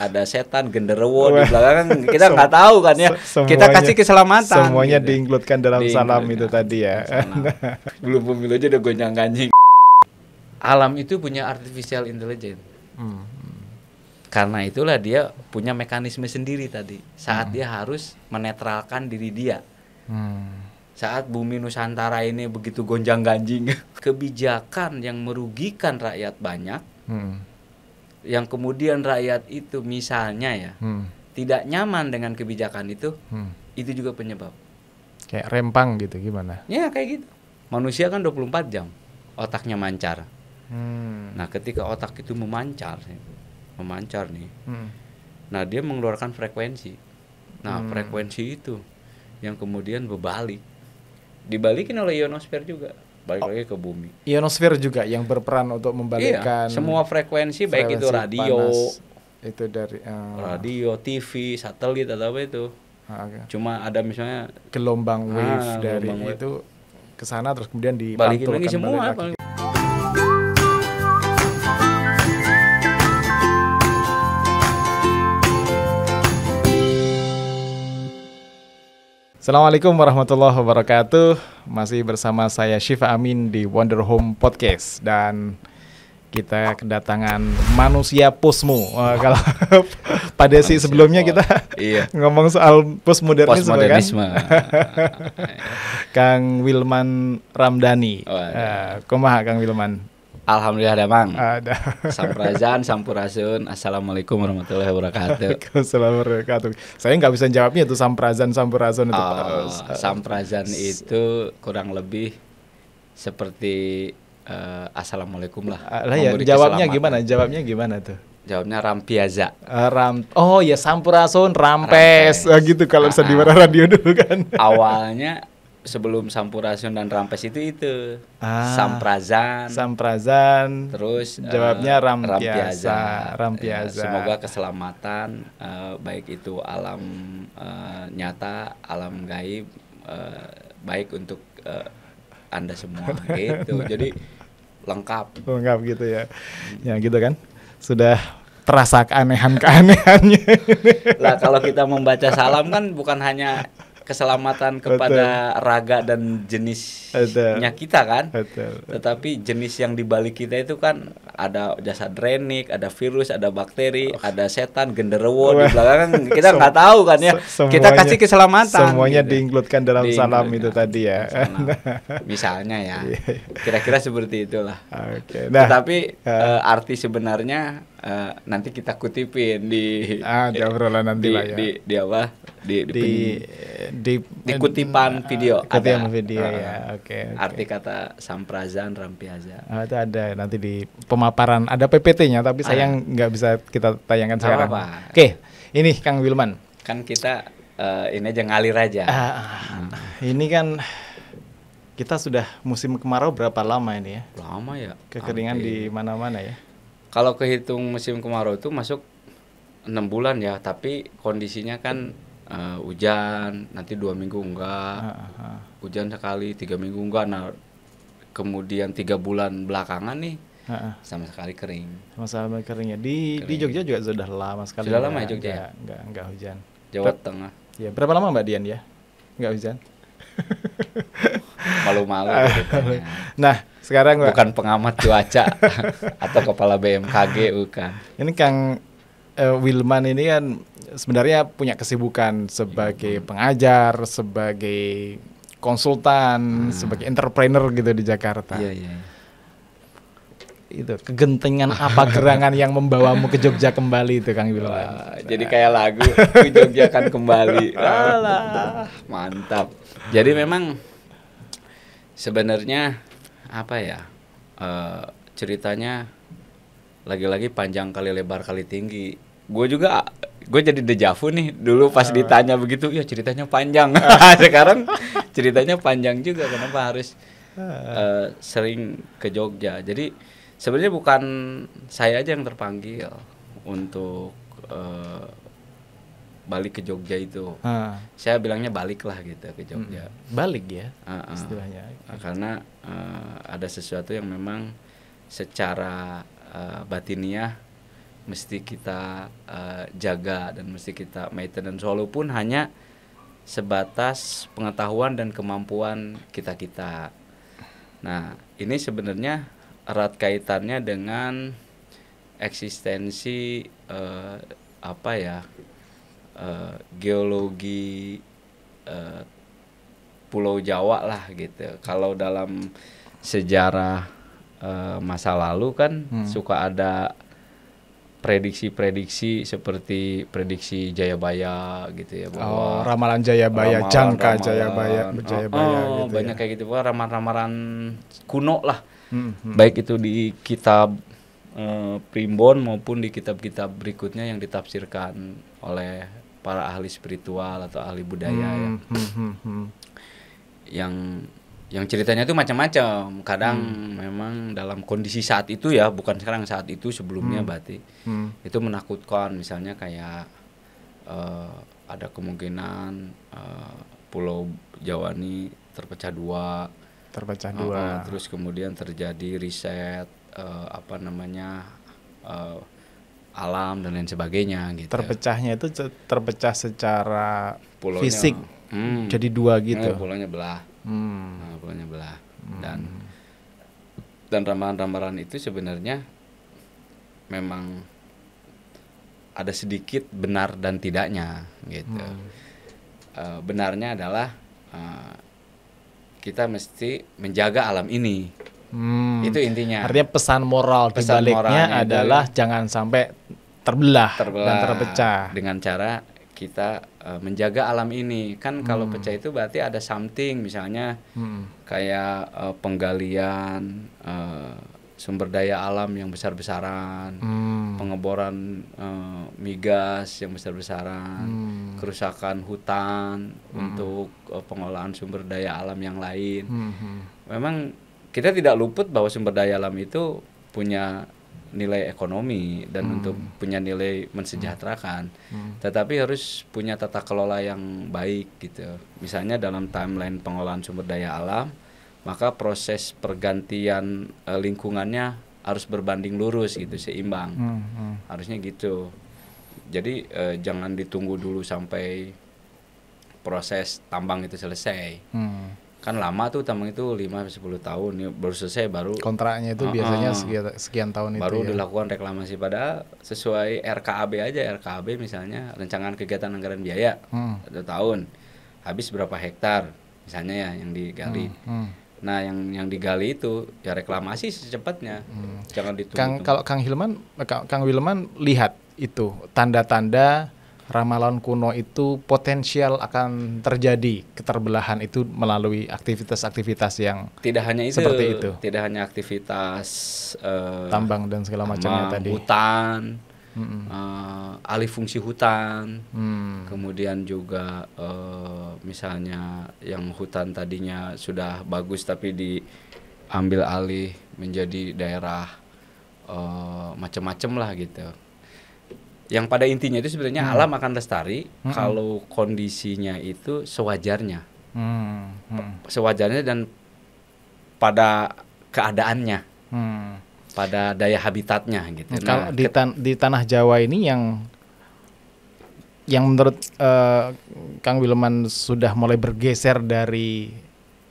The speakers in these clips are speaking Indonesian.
ada setan genderuwo di belakang kita nggak tahu kan ya kita kasih keselamatan semuanya gitu. diinglutkan dalam di salam itu tadi ya belum pemilu aja udah gonjang ganjing alam itu punya artificial intelligence hmm. karena itulah dia punya mekanisme sendiri tadi saat hmm. dia harus menetralkan diri dia hmm saat bumi Nusantara ini begitu gonjang ganjing kebijakan yang merugikan rakyat banyak hmm yang kemudian rakyat itu misalnya ya hmm. tidak nyaman dengan kebijakan itu hmm. itu juga penyebab kayak rempang gitu gimana ya kayak gitu manusia kan 24 jam otaknya mancar hmm. nah ketika otak itu memancar memancar nih hmm. nah dia mengeluarkan frekuensi nah hmm. frekuensi itu yang kemudian berbalik dibalikin oleh ionosfer juga balik oh. lagi ke bumi. Ionosfer juga yang berperan untuk membalikkan iya, semua frekuensi, frekuensi baik itu radio panas, itu dari uh, radio, TV, satelit atau apa itu. Ah, okay. Cuma ada misalnya gelombang wave ah, dari gelombang itu ke sana terus kemudian dibalikin lagi semua. Balik Assalamualaikum warahmatullahi wabarakatuh. Masih bersama saya Syifa Amin di Wonder Home Podcast dan kita kedatangan manusia posmu. Uh, eh, kalau pada si sebelumnya kita iya. ngomong soal postmodernisme, postmodernisme. kan. Kang Wilman Ramdhani. Oh, uh, kumaha Kang Wilman? Alhamdulillah ada Mang. Ada. Sampurasan, sampurasun. Assalamualaikum warahmatullahi wabarakatuh. Waalaikumsalam wabarakatuh. Saya nggak bisa jawabnya itu sampurasan, sampurasun itu. Oh, sampurasan itu kurang lebih seperti uh, assalamualaikum lah. Uh, ya, jawabnya gimana? Jawabnya gimana tuh? Jawabnya Rampiaza. Uh, ram Oh ya sampurasun, rampes, rampes. Uh, gitu kalau bisa uh, di ah, ah. radio dulu kan. Awalnya sebelum Sampurasun dan Rampes itu itu ah, Samprazan Samprazan terus jawabnya uh, Rampiasa Rampiasa uh, semoga keselamatan uh, baik itu alam uh, nyata alam gaib uh, baik untuk uh, anda semua gitu jadi lengkap lengkap gitu ya ya gitu kan sudah terasa keanehan keanehannya lah kalau kita membaca salam kan bukan hanya keselamatan kepada Betul. raga dan jenisnya kita kan. Betul. Tetapi jenis yang dibalik kita itu kan ada jasa drenik, ada virus, ada bakteri, oh. ada setan, genderuwo di belakang kan kita nggak tahu kan ya. Semuanya, kita kasih keselamatan. Semuanya gitu. diinkludkan dalam di salam itu tadi ya. Misalnya ya. Iya, iya. Kira-kira seperti itulah. Okay. Nah, Tetapi uh, arti sebenarnya uh, nanti kita kutipin di ah di obrolan nanti lah ya. Di, di apa? Di di di, di, di kutipan uh, video kutipan ada video uh, ya. Oke. Okay, okay. Arti kata samprazan rampiaza. Oh, itu ada nanti di pemaparan ada PPT-nya tapi sayang nggak ah. bisa kita tayangkan sekarang. Oke. Okay. Ini Kang Wilman. Kan kita uh, ini aja ngalir aja. Uh, hmm. Ini kan kita sudah musim kemarau berapa lama ini ya? Lama ya. Kekeringan Ampe. di mana-mana ya kalau kehitung musim kemarau itu masuk enam bulan ya tapi kondisinya kan uh, hujan nanti dua minggu enggak ah, ah, ah. hujan sekali tiga minggu enggak nah kemudian tiga bulan belakangan nih sama sekali kering sama sekali kering ya. di kering. di Jogja juga sudah lama sekali sudah lama ya Jogja ya? enggak, enggak, enggak hujan Jawa Ber Tengah ya berapa lama Mbak Dian ya enggak hujan malu-malu nah sekarang Pak. Bukan pengamat cuaca atau kepala BMKG bukan. Ini Kang uh, Wilman ini kan sebenarnya punya kesibukan sebagai iya, pengajar, sebagai konsultan, hmm. sebagai entrepreneur gitu di Jakarta. Iya, iya. Itu kegentingan apa gerangan yang membawamu ke Jogja kembali itu Kang Wilman. Wah, jadi kayak lagu ke Jogja akan kembali. Alah. Mantap. Jadi memang sebenarnya apa ya uh, ceritanya lagi-lagi panjang kali lebar kali tinggi gue juga gue jadi dejavu nih dulu pas uh. ditanya begitu ya ceritanya panjang uh. sekarang ceritanya panjang juga kenapa harus uh, sering ke Jogja jadi sebenarnya bukan saya aja yang terpanggil untuk uh, balik ke Jogja itu. Uh. Saya bilangnya balik lah gitu ke Jogja. Hmm. Balik ya uh -uh. istilahnya. Uh, karena uh, ada sesuatu yang memang secara uh, batiniah mesti kita uh, jaga dan mesti kita maintenance walaupun hanya sebatas pengetahuan dan kemampuan kita kita. Nah ini sebenarnya erat kaitannya dengan eksistensi uh, apa ya Eh, geologi uh, Pulau Jawa lah gitu. Kalau dalam sejarah uh, masa lalu kan hmm. suka ada prediksi-prediksi seperti prediksi Jayabaya gitu ya bahwa oh, ramalan Jayabaya, ramalan, jangka ramalan, Jayabaya, oh, Jayabaya oh, gitu ya. banyak ya. kayak gitu bahwa ramalan-ramalan kuno lah. Hmm, hmm. Baik itu di kitab uh, primbon maupun di kitab-kitab berikutnya yang ditafsirkan oleh para ahli spiritual atau ahli budaya hmm, ya. hmm, hmm, hmm, hmm. yang yang ceritanya itu macam-macam kadang hmm. memang dalam kondisi saat itu ya bukan sekarang saat itu sebelumnya hmm. berarti hmm. itu menakutkan misalnya kayak uh, ada kemungkinan uh, pulau Jawa ini terpecah dua terpecah eh, dua terus kemudian terjadi riset uh, apa namanya uh, alam dan lain sebagainya gitu. Terpecahnya itu terpecah secara fisik. Hmm, jadi dua eh, gitu. Eh, pulaunya belah. Hmm. Nah, pulaunya belah. Hmm. Dan dan ramalan-ramalan itu sebenarnya memang ada sedikit benar dan tidaknya gitu. Hmm. Uh, benarnya adalah uh, kita mesti menjaga alam ini Hmm. Itu intinya. Artinya pesan moral pesan dibaliknya moralnya adalah itu, ya. jangan sampai terbelah, terbelah dan terpecah dengan cara kita uh, menjaga alam ini. Kan hmm. kalau pecah itu berarti ada something misalnya hmm. kayak uh, penggalian uh, sumber daya alam yang besar-besaran, hmm. pengeboran uh, migas yang besar-besaran, hmm. kerusakan hutan hmm. untuk uh, pengolahan sumber daya alam yang lain. Hmm. hmm. Memang kita tidak luput bahwa sumber daya alam itu punya nilai ekonomi dan hmm. untuk punya nilai mensejahterakan, hmm. tetapi harus punya tata kelola yang baik gitu. Misalnya dalam timeline pengolahan sumber daya alam, maka proses pergantian eh, lingkungannya harus berbanding lurus gitu, seimbang. Hmm. Hmm. Harusnya gitu. Jadi eh, jangan ditunggu dulu sampai proses tambang itu selesai. Hmm kan lama tuh tambang itu 5 sepuluh tahun ini baru selesai baru kontraknya itu uh -uh, biasanya sekian, sekian tahun baru itu baru ya. dilakukan reklamasi pada sesuai RKAB aja RKAB misalnya rencangan kegiatan anggaran biaya hmm. satu tahun habis berapa hektar misalnya ya yang digali hmm, hmm. nah yang yang digali itu ya reklamasi secepatnya hmm. jangan ditunggu kalau Kang Hilman Kang Wilman lihat itu tanda-tanda ramalan kuno itu potensial akan terjadi keterbelahan itu melalui aktivitas-aktivitas yang tidak hanya itu, seperti itu. Tidak hanya aktivitas uh, tambang dan segala macamnya tadi. Hutan, mm -mm. uh, alih fungsi hutan, mm. kemudian juga uh, misalnya yang hutan tadinya sudah bagus tapi diambil alih menjadi daerah uh, macam-macam lah gitu yang pada intinya itu sebenarnya hmm. alam akan lestari hmm. kalau kondisinya itu sewajarnya hmm. Hmm. sewajarnya dan pada keadaannya hmm. pada daya habitatnya gitu nah, kalau nah, di, tan di tanah Jawa ini yang yang menurut uh, Kang Wilman sudah mulai bergeser dari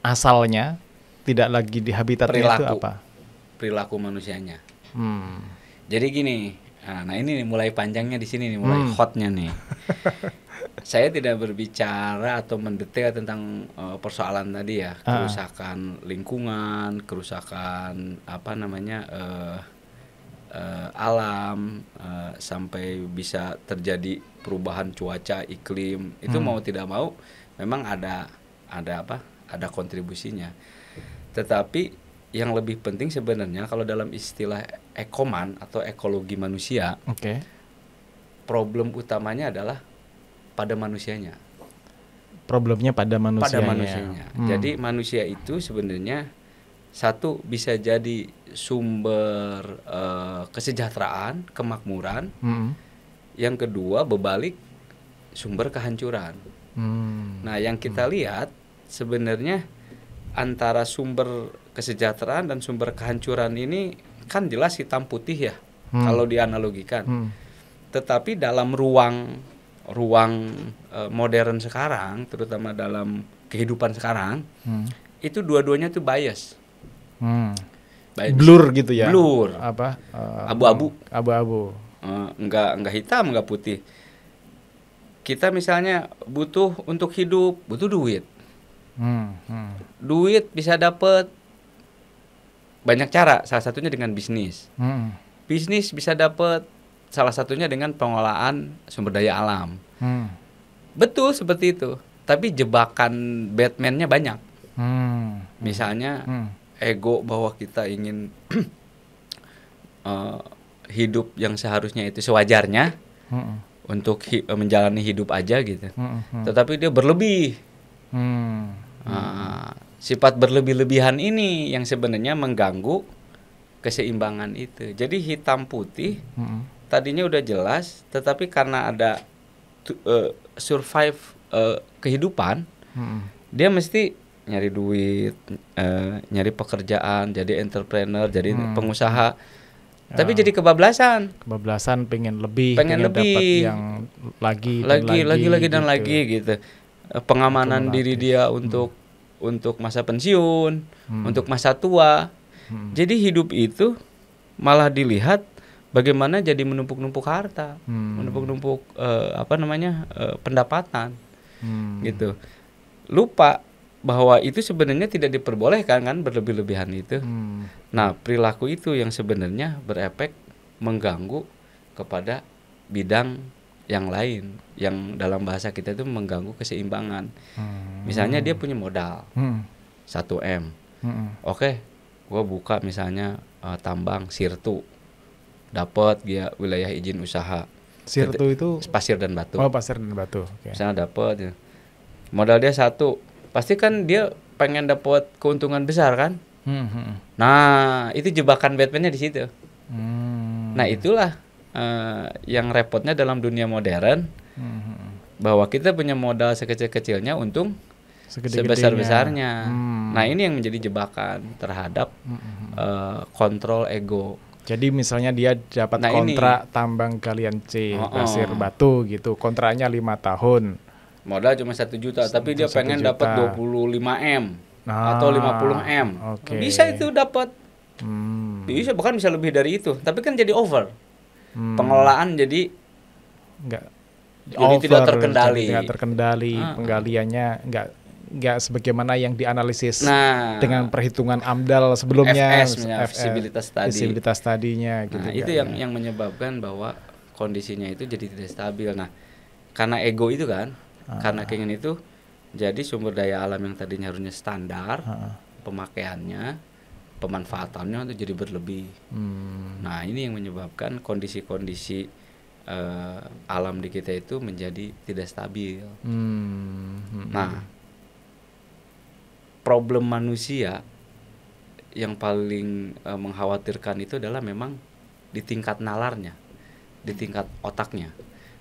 asalnya tidak lagi di habitat itu apa perilaku manusianya hmm. jadi gini Nah, nah ini nih, mulai panjangnya di sini nih, mulai hmm. hotnya nih. saya tidak berbicara atau mendetail tentang uh, persoalan tadi ya, ah. kerusakan uh. lingkungan, kerusakan apa namanya uh, uh, alam uh, sampai bisa terjadi perubahan cuaca, iklim. Itu hmm. mau tidak mau memang ada ada apa? Ada kontribusinya. Tetapi yang lebih penting sebenarnya kalau dalam istilah ekoman atau ekologi manusia, okay. problem utamanya adalah pada manusianya. Problemnya pada manusianya. Pada manusianya. Hmm. Jadi manusia itu sebenarnya satu bisa jadi sumber uh, kesejahteraan, kemakmuran. Hmm. Yang kedua berbalik sumber kehancuran. Hmm. Nah yang kita hmm. lihat sebenarnya antara sumber kesejahteraan dan sumber kehancuran ini kan jelas hitam putih ya hmm. kalau dianalogikan. Hmm. Tetapi dalam ruang ruang e, modern sekarang, terutama dalam kehidupan sekarang, hmm. itu dua-duanya tuh bias. Hmm. bias. Blur gitu ya. Blur. Apa? Eh, Abu-abu. Uh, Abu-abu. e, enggak enggak hitam, enggak putih. Kita misalnya butuh untuk hidup, butuh duit. Hmm, hmm. Duit bisa dapat banyak cara salah satunya dengan bisnis hmm. bisnis bisa dapat salah satunya dengan pengolahan sumber daya alam hmm. betul seperti itu tapi jebakan Batman-nya banyak hmm. misalnya hmm. ego bahwa kita ingin uh, hidup yang seharusnya itu sewajarnya hmm. untuk hi eh, menjalani hidup aja gitu hmm. hmm. tetapi dia berlebih hmm. Uh, sifat berlebih-lebihan ini yang sebenarnya mengganggu keseimbangan itu. Jadi hitam putih hmm. tadinya udah jelas, tetapi karena ada uh, survive uh, kehidupan, hmm. dia mesti nyari duit, uh, nyari pekerjaan, jadi entrepreneur, jadi hmm. pengusaha. Ya. Tapi jadi kebablasan. Kebablasan pengen lebih, pengen, pengen lebih dapat yang lagi, lagi, lagi, lagi, lagi dan gitu. lagi gitu. Pengamanan diri gitu. dia untuk untuk masa pensiun, hmm. untuk masa tua. Hmm. Jadi hidup itu malah dilihat bagaimana jadi menumpuk-numpuk harta, hmm. menumpuk-numpuk uh, apa namanya uh, pendapatan, hmm. gitu. Lupa bahwa itu sebenarnya tidak diperbolehkan kan berlebih-lebihan itu. Hmm. Nah perilaku itu yang sebenarnya berefek mengganggu kepada bidang yang lain yang dalam bahasa kita itu mengganggu keseimbangan. Hmm. Misalnya dia punya modal hmm. m, hmm. oke, okay, gue buka misalnya uh, tambang sirtu, dapat dia wilayah izin usaha. Sirtu itu pasir dan batu. Oh pasir dan batu. Okay. Misalnya dapat ya. modal dia satu, pasti kan dia pengen dapat keuntungan besar kan. Hmm, hmm. Nah itu jebakan Batmannya di situ. Hmm. Nah itulah uh, yang repotnya dalam dunia modern hmm. bahwa kita punya modal sekecil-kecilnya untung sebesar-besarnya. Hmm. Nah ini yang menjadi jebakan terhadap hmm. uh, kontrol ego. Jadi misalnya dia dapat nah, kontrak ini. tambang kalian C oh, oh. pasir oh. batu gitu, kontraknya lima tahun. Modal cuma satu juta, tapi dia pengen dapat 25 m ah, atau 50 m. Okay. Bisa itu dapat. Hmm. Bisa bahkan bisa lebih dari itu, tapi kan jadi over hmm. pengelolaan jadi nggak jadi over, tidak terkendali tidak terkendali hmm. penggaliannya nggak nggak sebagaimana yang dianalisis nah, dengan perhitungan amdal sebelumnya FS, FS ya, eh, tadi visibilitas tadinya nah, gitu itu yang ya. yang menyebabkan bahwa kondisinya itu jadi tidak stabil nah karena ego itu kan hmm. karena keinginan itu jadi sumber daya alam yang tadinya harusnya standar hmm. pemakaiannya pemanfaatannya itu jadi berlebih. Hmm. Nah ini yang menyebabkan kondisi-kondisi uh, alam di kita itu menjadi tidak stabil. Hmm. hmm. Nah problem manusia yang paling uh, mengkhawatirkan itu adalah memang di tingkat nalarnya, di tingkat otaknya.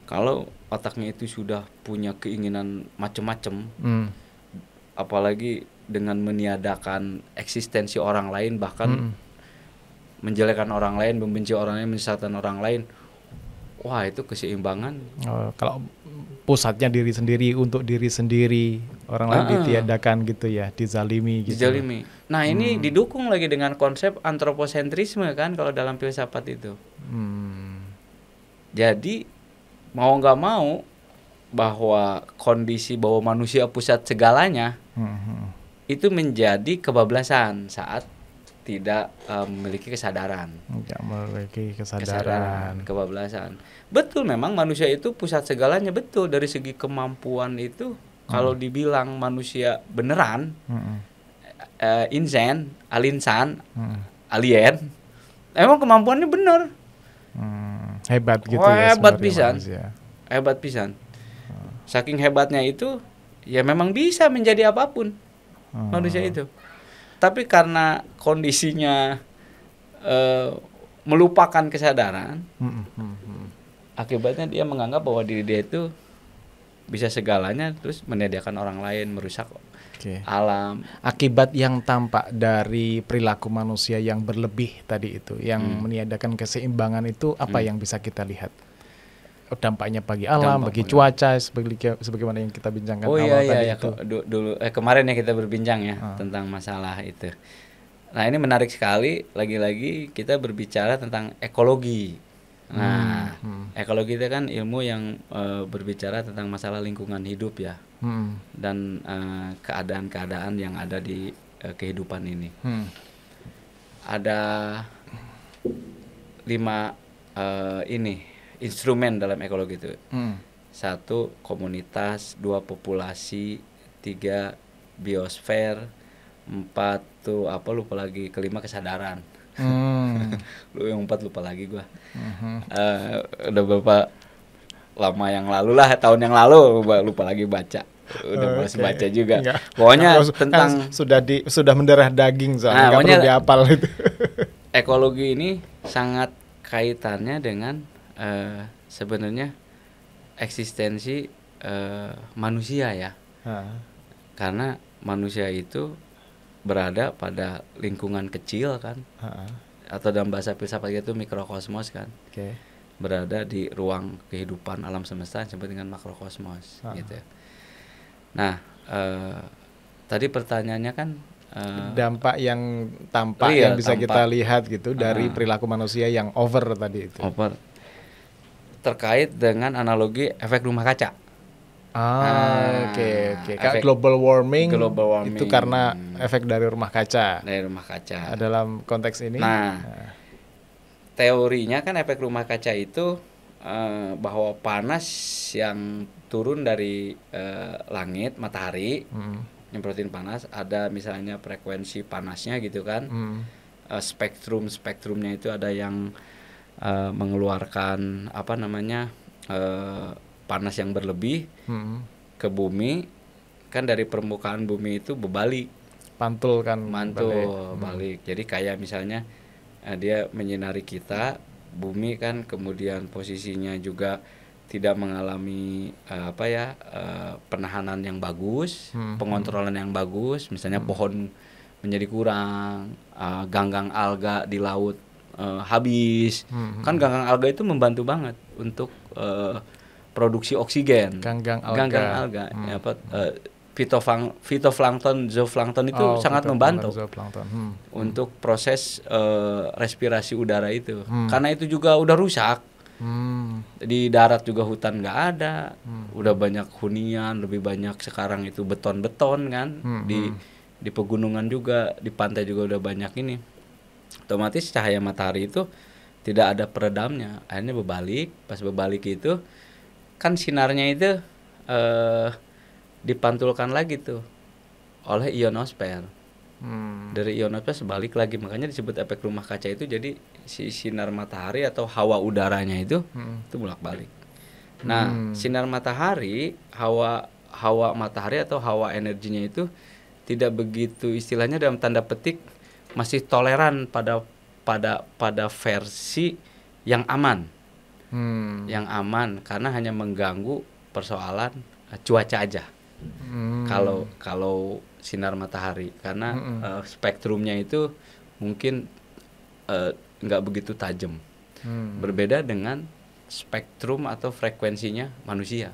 Kalau otaknya itu sudah punya keinginan macem-macem, hmm. apalagi dengan meniadakan eksistensi orang lain bahkan hmm. menjelekan orang lain membenci orang lain menyesatkan orang lain wah itu keseimbangan oh, kalau pusatnya diri sendiri untuk diri sendiri orang lain uh, ditiadakan gitu ya dizalimi gitu dizalimi nah ini hmm. didukung lagi dengan konsep antroposentrisme kan kalau dalam filsafat itu hmm. jadi mau nggak mau bahwa kondisi bahwa manusia pusat segalanya hmm. hmm itu menjadi kebablasan saat tidak um, memiliki kesadaran. Tidak memiliki kesadaran. kesadaran, kebablasan. Betul memang manusia itu pusat segalanya betul dari segi kemampuan itu hmm. kalau dibilang manusia beneran hmm. uh, eh, insan, alinsan, hmm. alien, emang kemampuannya bener. Hmm. Hebat gitu Wah, ya. Hebat bisa, Hebat pisan. Hmm. Saking hebatnya itu ya memang bisa menjadi apapun hmm. manusia itu. Tapi karena kondisinya uh, melupakan kesadaran, hmm hmm, hmm. hmm. akibatnya dia menganggap bahwa diri dia itu bisa segalanya, terus menediakan orang lain, merusak okay. alam. Akibat yang tampak dari perilaku manusia yang berlebih tadi itu, yang hmm. meniadakan keseimbangan itu, apa hmm. yang bisa kita lihat? dampaknya bagi alam, Dampak bagi cuaca sebagaimana yang kita bincangkan oh, awal iya, iya tadi iya. itu. dulu eh kemarin ya kita berbincang ya hmm. tentang masalah itu. Nah, ini menarik sekali lagi-lagi kita berbicara tentang ekologi. Hmm, nah, hmm. ekologi itu kan ilmu yang uh, berbicara tentang masalah lingkungan hidup ya. Hmm. Dan eh, keadaan-keadaan yang ada di uh, kehidupan ini. Hmm. Ada lima uh, ini instrumen dalam ekologi itu. Hmm. Satu komunitas, dua populasi, tiga biosfer, empat tuh apa lupa lagi, kelima kesadaran. Hmm. Lu yang empat lupa lagi gua. Hmm. Uh, udah berapa lama yang lalu lah tahun yang lalu lupa lagi baca udah okay. Oh, masih baca juga Enggak. pokoknya tentang kan sudah di sudah mendarah daging soalnya nah, nggak perlu diapal itu ekologi ini sangat kaitannya dengan uh, sebenarnya eksistensi uh, manusia ya uh. karena manusia itu berada pada lingkungan kecil kan uh. atau dalam bahasa filsafat itu mikrokosmos kan okay. berada di ruang kehidupan alam semesta disebut dengan makrokosmos uh. gitu ya. nah uh, tadi pertanyaannya kan uh, dampak yang tampak iya, yang bisa tampak. kita lihat gitu dari perilaku manusia yang over tadi itu over terkait dengan analogi efek rumah kaca. Ah, ah oke oke. Kak global warming, itu karena efek dari rumah kaca. Dari rumah kaca. Nah, dalam konteks ini. Nah, nah, teorinya kan efek rumah kaca itu eh, bahwa panas yang turun dari eh, langit matahari hmm. nyemprotin panas ada misalnya frekuensi panasnya gitu kan. Hmm. Uh, eh, spektrum spektrumnya itu ada yang Eh, mengeluarkan apa namanya uh, panas yang berlebih hmm. ke bumi kan dari permukaan bumi itu berbalik pantul kan mantul balik, hmm. jadi kayak misalnya uh, dia menyinari kita bumi kan kemudian posisinya juga tidak mengalami uh, apa ya uh, penahanan yang bagus hmm. pengontrolan yang bagus misalnya hmm. pohon menjadi kurang uh, ganggang alga di laut uh, habis. Hmm, kan hmm. ganggang alga itu membantu banget untuk uh, produksi oksigen. Ganggang alga. Ganggang alga. Hmm. Ya, apa, uh, eh, fitofang, fitoplankton, zooplankton itu oh, sangat membantu hmm, hmm. untuk proses uh, respirasi udara itu. Hmm. Karena itu juga udah rusak. Hmm. Di darat juga hutan nggak ada, hmm. udah banyak hunian, lebih banyak sekarang itu beton-beton kan. Hmm. Di hmm. di pegunungan juga, di pantai juga udah banyak ini otomatis cahaya matahari itu tidak ada peredamnya akhirnya berbalik pas berbalik itu kan sinarnya itu eh, dipantulkan lagi tuh oleh ionosfer hmm. dari ionosfer sebalik lagi makanya disebut efek rumah kaca itu jadi si sinar matahari atau hawa udaranya itu hmm. itu bolak balik nah hmm. sinar matahari hawa hawa matahari atau hawa energinya itu tidak begitu istilahnya dalam tanda petik masih toleran pada pada pada versi yang aman hmm. yang aman karena hanya mengganggu persoalan uh, cuaca aja hmm. kalau hmm. kalau sinar matahari karena hmm. uh, spektrumnya itu mungkin eh, nggak uh, begitu tajam hmm. berbeda dengan spektrum atau frekuensinya manusia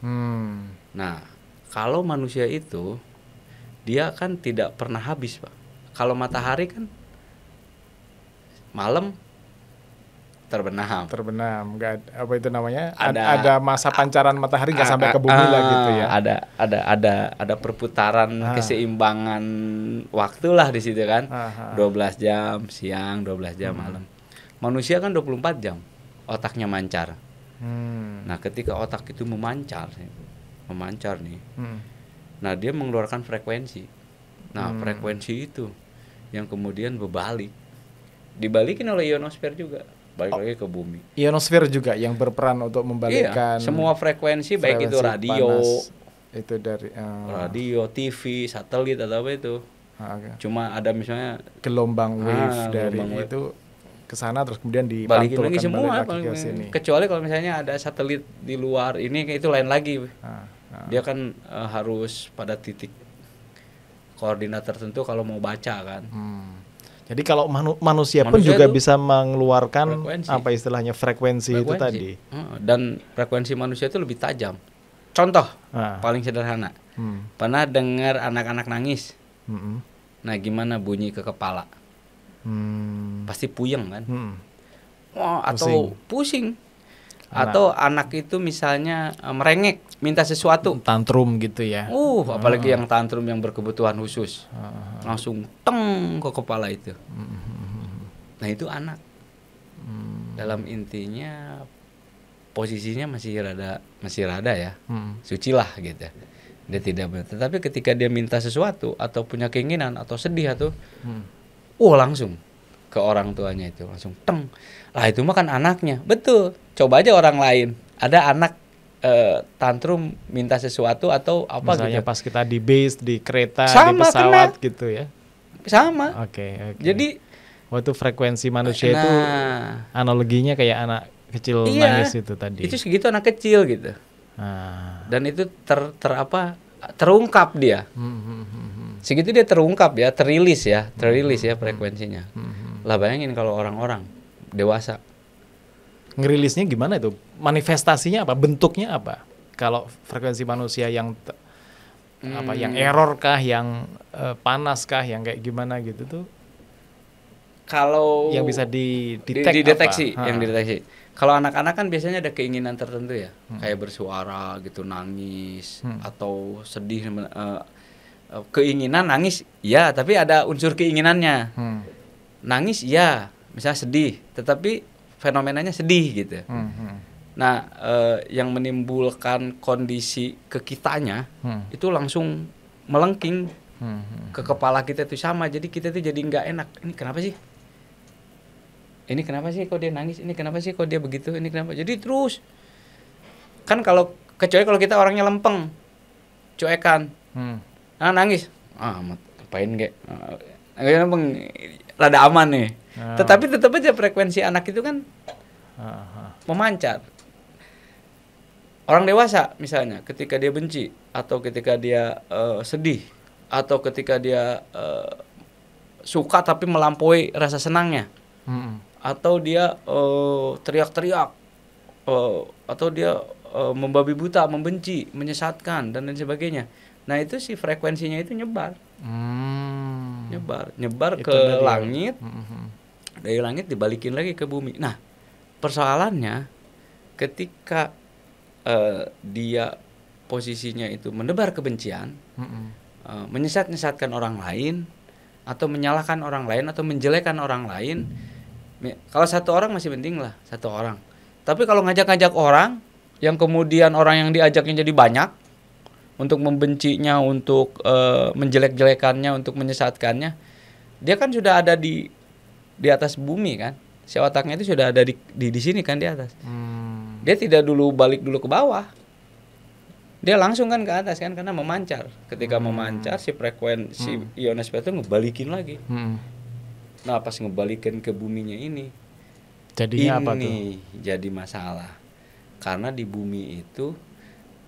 hmm. nah kalau manusia itu dia kan tidak pernah habis pak kalau matahari kan malam terbenam. Terbenam, gak, apa itu namanya? Ada ada masa pancaran matahari nggak sampai ke bumi lah gitu ya. Ada ada ada ada perputaran ah. keseimbangan waktu lah di situ kan. Ah, ah. dua belas 12 jam siang, 12 jam hmm. malam. Manusia kan 24 jam otaknya mancar. Hmm. Nah, ketika otak itu memancar, memancar nih. Hmm. Nah, dia mengeluarkan frekuensi. Nah, hmm. frekuensi itu yang kemudian berbalik dibalikin oleh ionosfer juga balik oh. lagi ke bumi ionosfer juga yang berperan untuk iya, membalikkan iya, semua frekuensi, frekuensi baik itu radio panas. itu dari uh, radio TV satelit atau apa itu ah, okay. cuma ada misalnya gelombang ah, wave ah, dari wave. itu ke sana terus kemudian dibalikin lagi semua lagi ke sini. kecuali kalau misalnya ada satelit di luar ini itu lain lagi ah, ah. dia kan uh, harus pada titik koordinat tertentu kalau mau baca kan. Hmm. Jadi kalau manu manusia, manusia pun juga bisa mengeluarkan frekuensi. apa istilahnya frekuensi, frekuensi itu tadi. Dan frekuensi manusia itu lebih tajam. Contoh ah. paling sederhana, hmm. pernah dengar anak-anak nangis. Hmm. Nah gimana bunyi ke kepala? Hmm. Pasti puyeng kan? Hmm. Wah, atau pusing. pusing. Anak. Atau anak itu misalnya eh, merengek minta sesuatu tantrum gitu ya uh ah. apalagi yang tantrum yang berkebutuhan khusus uh. langsung teng ke kepala itu uh. nah itu anak uh. dalam intinya posisinya masih rada masih rada ya uh. suci lah gitu ya. dia tidak benar tetapi ketika dia minta sesuatu atau punya keinginan atau sedih atau uh, uh langsung ke orang tuanya itu langsung teng lah itu mah kan anaknya betul coba aja orang lain ada anak Eh, tantrum minta sesuatu atau apa Misalnya gitu. pas kita di base, di kereta, Sama, di pesawat kena. gitu ya. Sama. Oke, okay, okay. Jadi waktu frekuensi manusia nah, itu analoginya kayak anak kecil iya, nangis itu tadi. Itu segitu anak kecil gitu. Ah. Dan itu ter ter apa? terungkap dia. hmm, hmm, hmm. hmm. Segitu dia terungkap ya, terilis ya, terilis hmm, ya hmm, hmm. frekuensinya. Hmm, hmm. Lah bayangin kalau orang-orang dewasa ngerilisnya gimana itu? Manifestasinya apa? Bentuknya apa? Kalau frekuensi manusia yang hmm. apa yang hmm. error kah, yang uh, panas kah, yang kayak gimana gitu tuh? Kalau yang bisa dideteksi, apa? yang dideteksi. Kalau anak-anak kan biasanya ada keinginan tertentu ya, hmm. kayak bersuara gitu, nangis hmm. atau sedih uh, keinginan nangis ya tapi ada unsur keinginannya hmm. nangis ya misalnya sedih tetapi fenomenanya sedih gitu. Hmm, hmm. Nah, eh, yang menimbulkan kondisi kekitanya hmm. itu langsung melengking hmm, hmm. ke kepala kita itu sama. Jadi kita tuh jadi nggak enak. Ini kenapa sih? Ini kenapa sih kok dia nangis? Ini kenapa sih kok dia begitu? Ini kenapa? Jadi terus kan kalau kecuali kalau kita orangnya lempeng, cuekan, hmm. nah nangis, ah amat, apain gak? Ah, lempeng, rada aman nih Ah. Tetapi tetap aja frekuensi anak itu kan Aha. memancar. Orang dewasa misalnya ketika dia benci atau ketika dia uh, sedih atau ketika dia uh, suka tapi melampaui rasa senangnya. Hmm. Atau dia eh, teriak-teriak uh, uh, atau dia uh, membabi buta, membenci, menyesatkan dan lain sebagainya. Nah itu si frekuensinya itu nyebar, hmm. nyebar, nyebar itu ke langit, mm-hmm dari langit dibalikin lagi ke bumi. Nah, persoalannya ketika uh, dia posisinya itu menebar kebencian, mm -mm. uh, menyesat-nyesatkan orang lain, atau menyalahkan orang lain, atau menjelekan orang lain, mm. kalau satu orang masih penting lah, satu orang. Tapi kalau ngajak-ngajak orang, yang kemudian orang yang diajaknya jadi banyak, untuk membencinya, untuk uh, menjelek-jelekannya, untuk menyesatkannya, dia kan sudah ada di di atas bumi kan si otaknya itu sudah ada di di, di sini kan di atas hmm. dia tidak dulu balik dulu ke bawah dia langsung kan ke atas kan karena memancar ketika hmm. memancar si frekuensi hmm. ionosfer itu ngebalikin lagi hmm. nah pas ngebalikin ke buminya ini jadi ini apa tuh? jadi masalah karena di bumi itu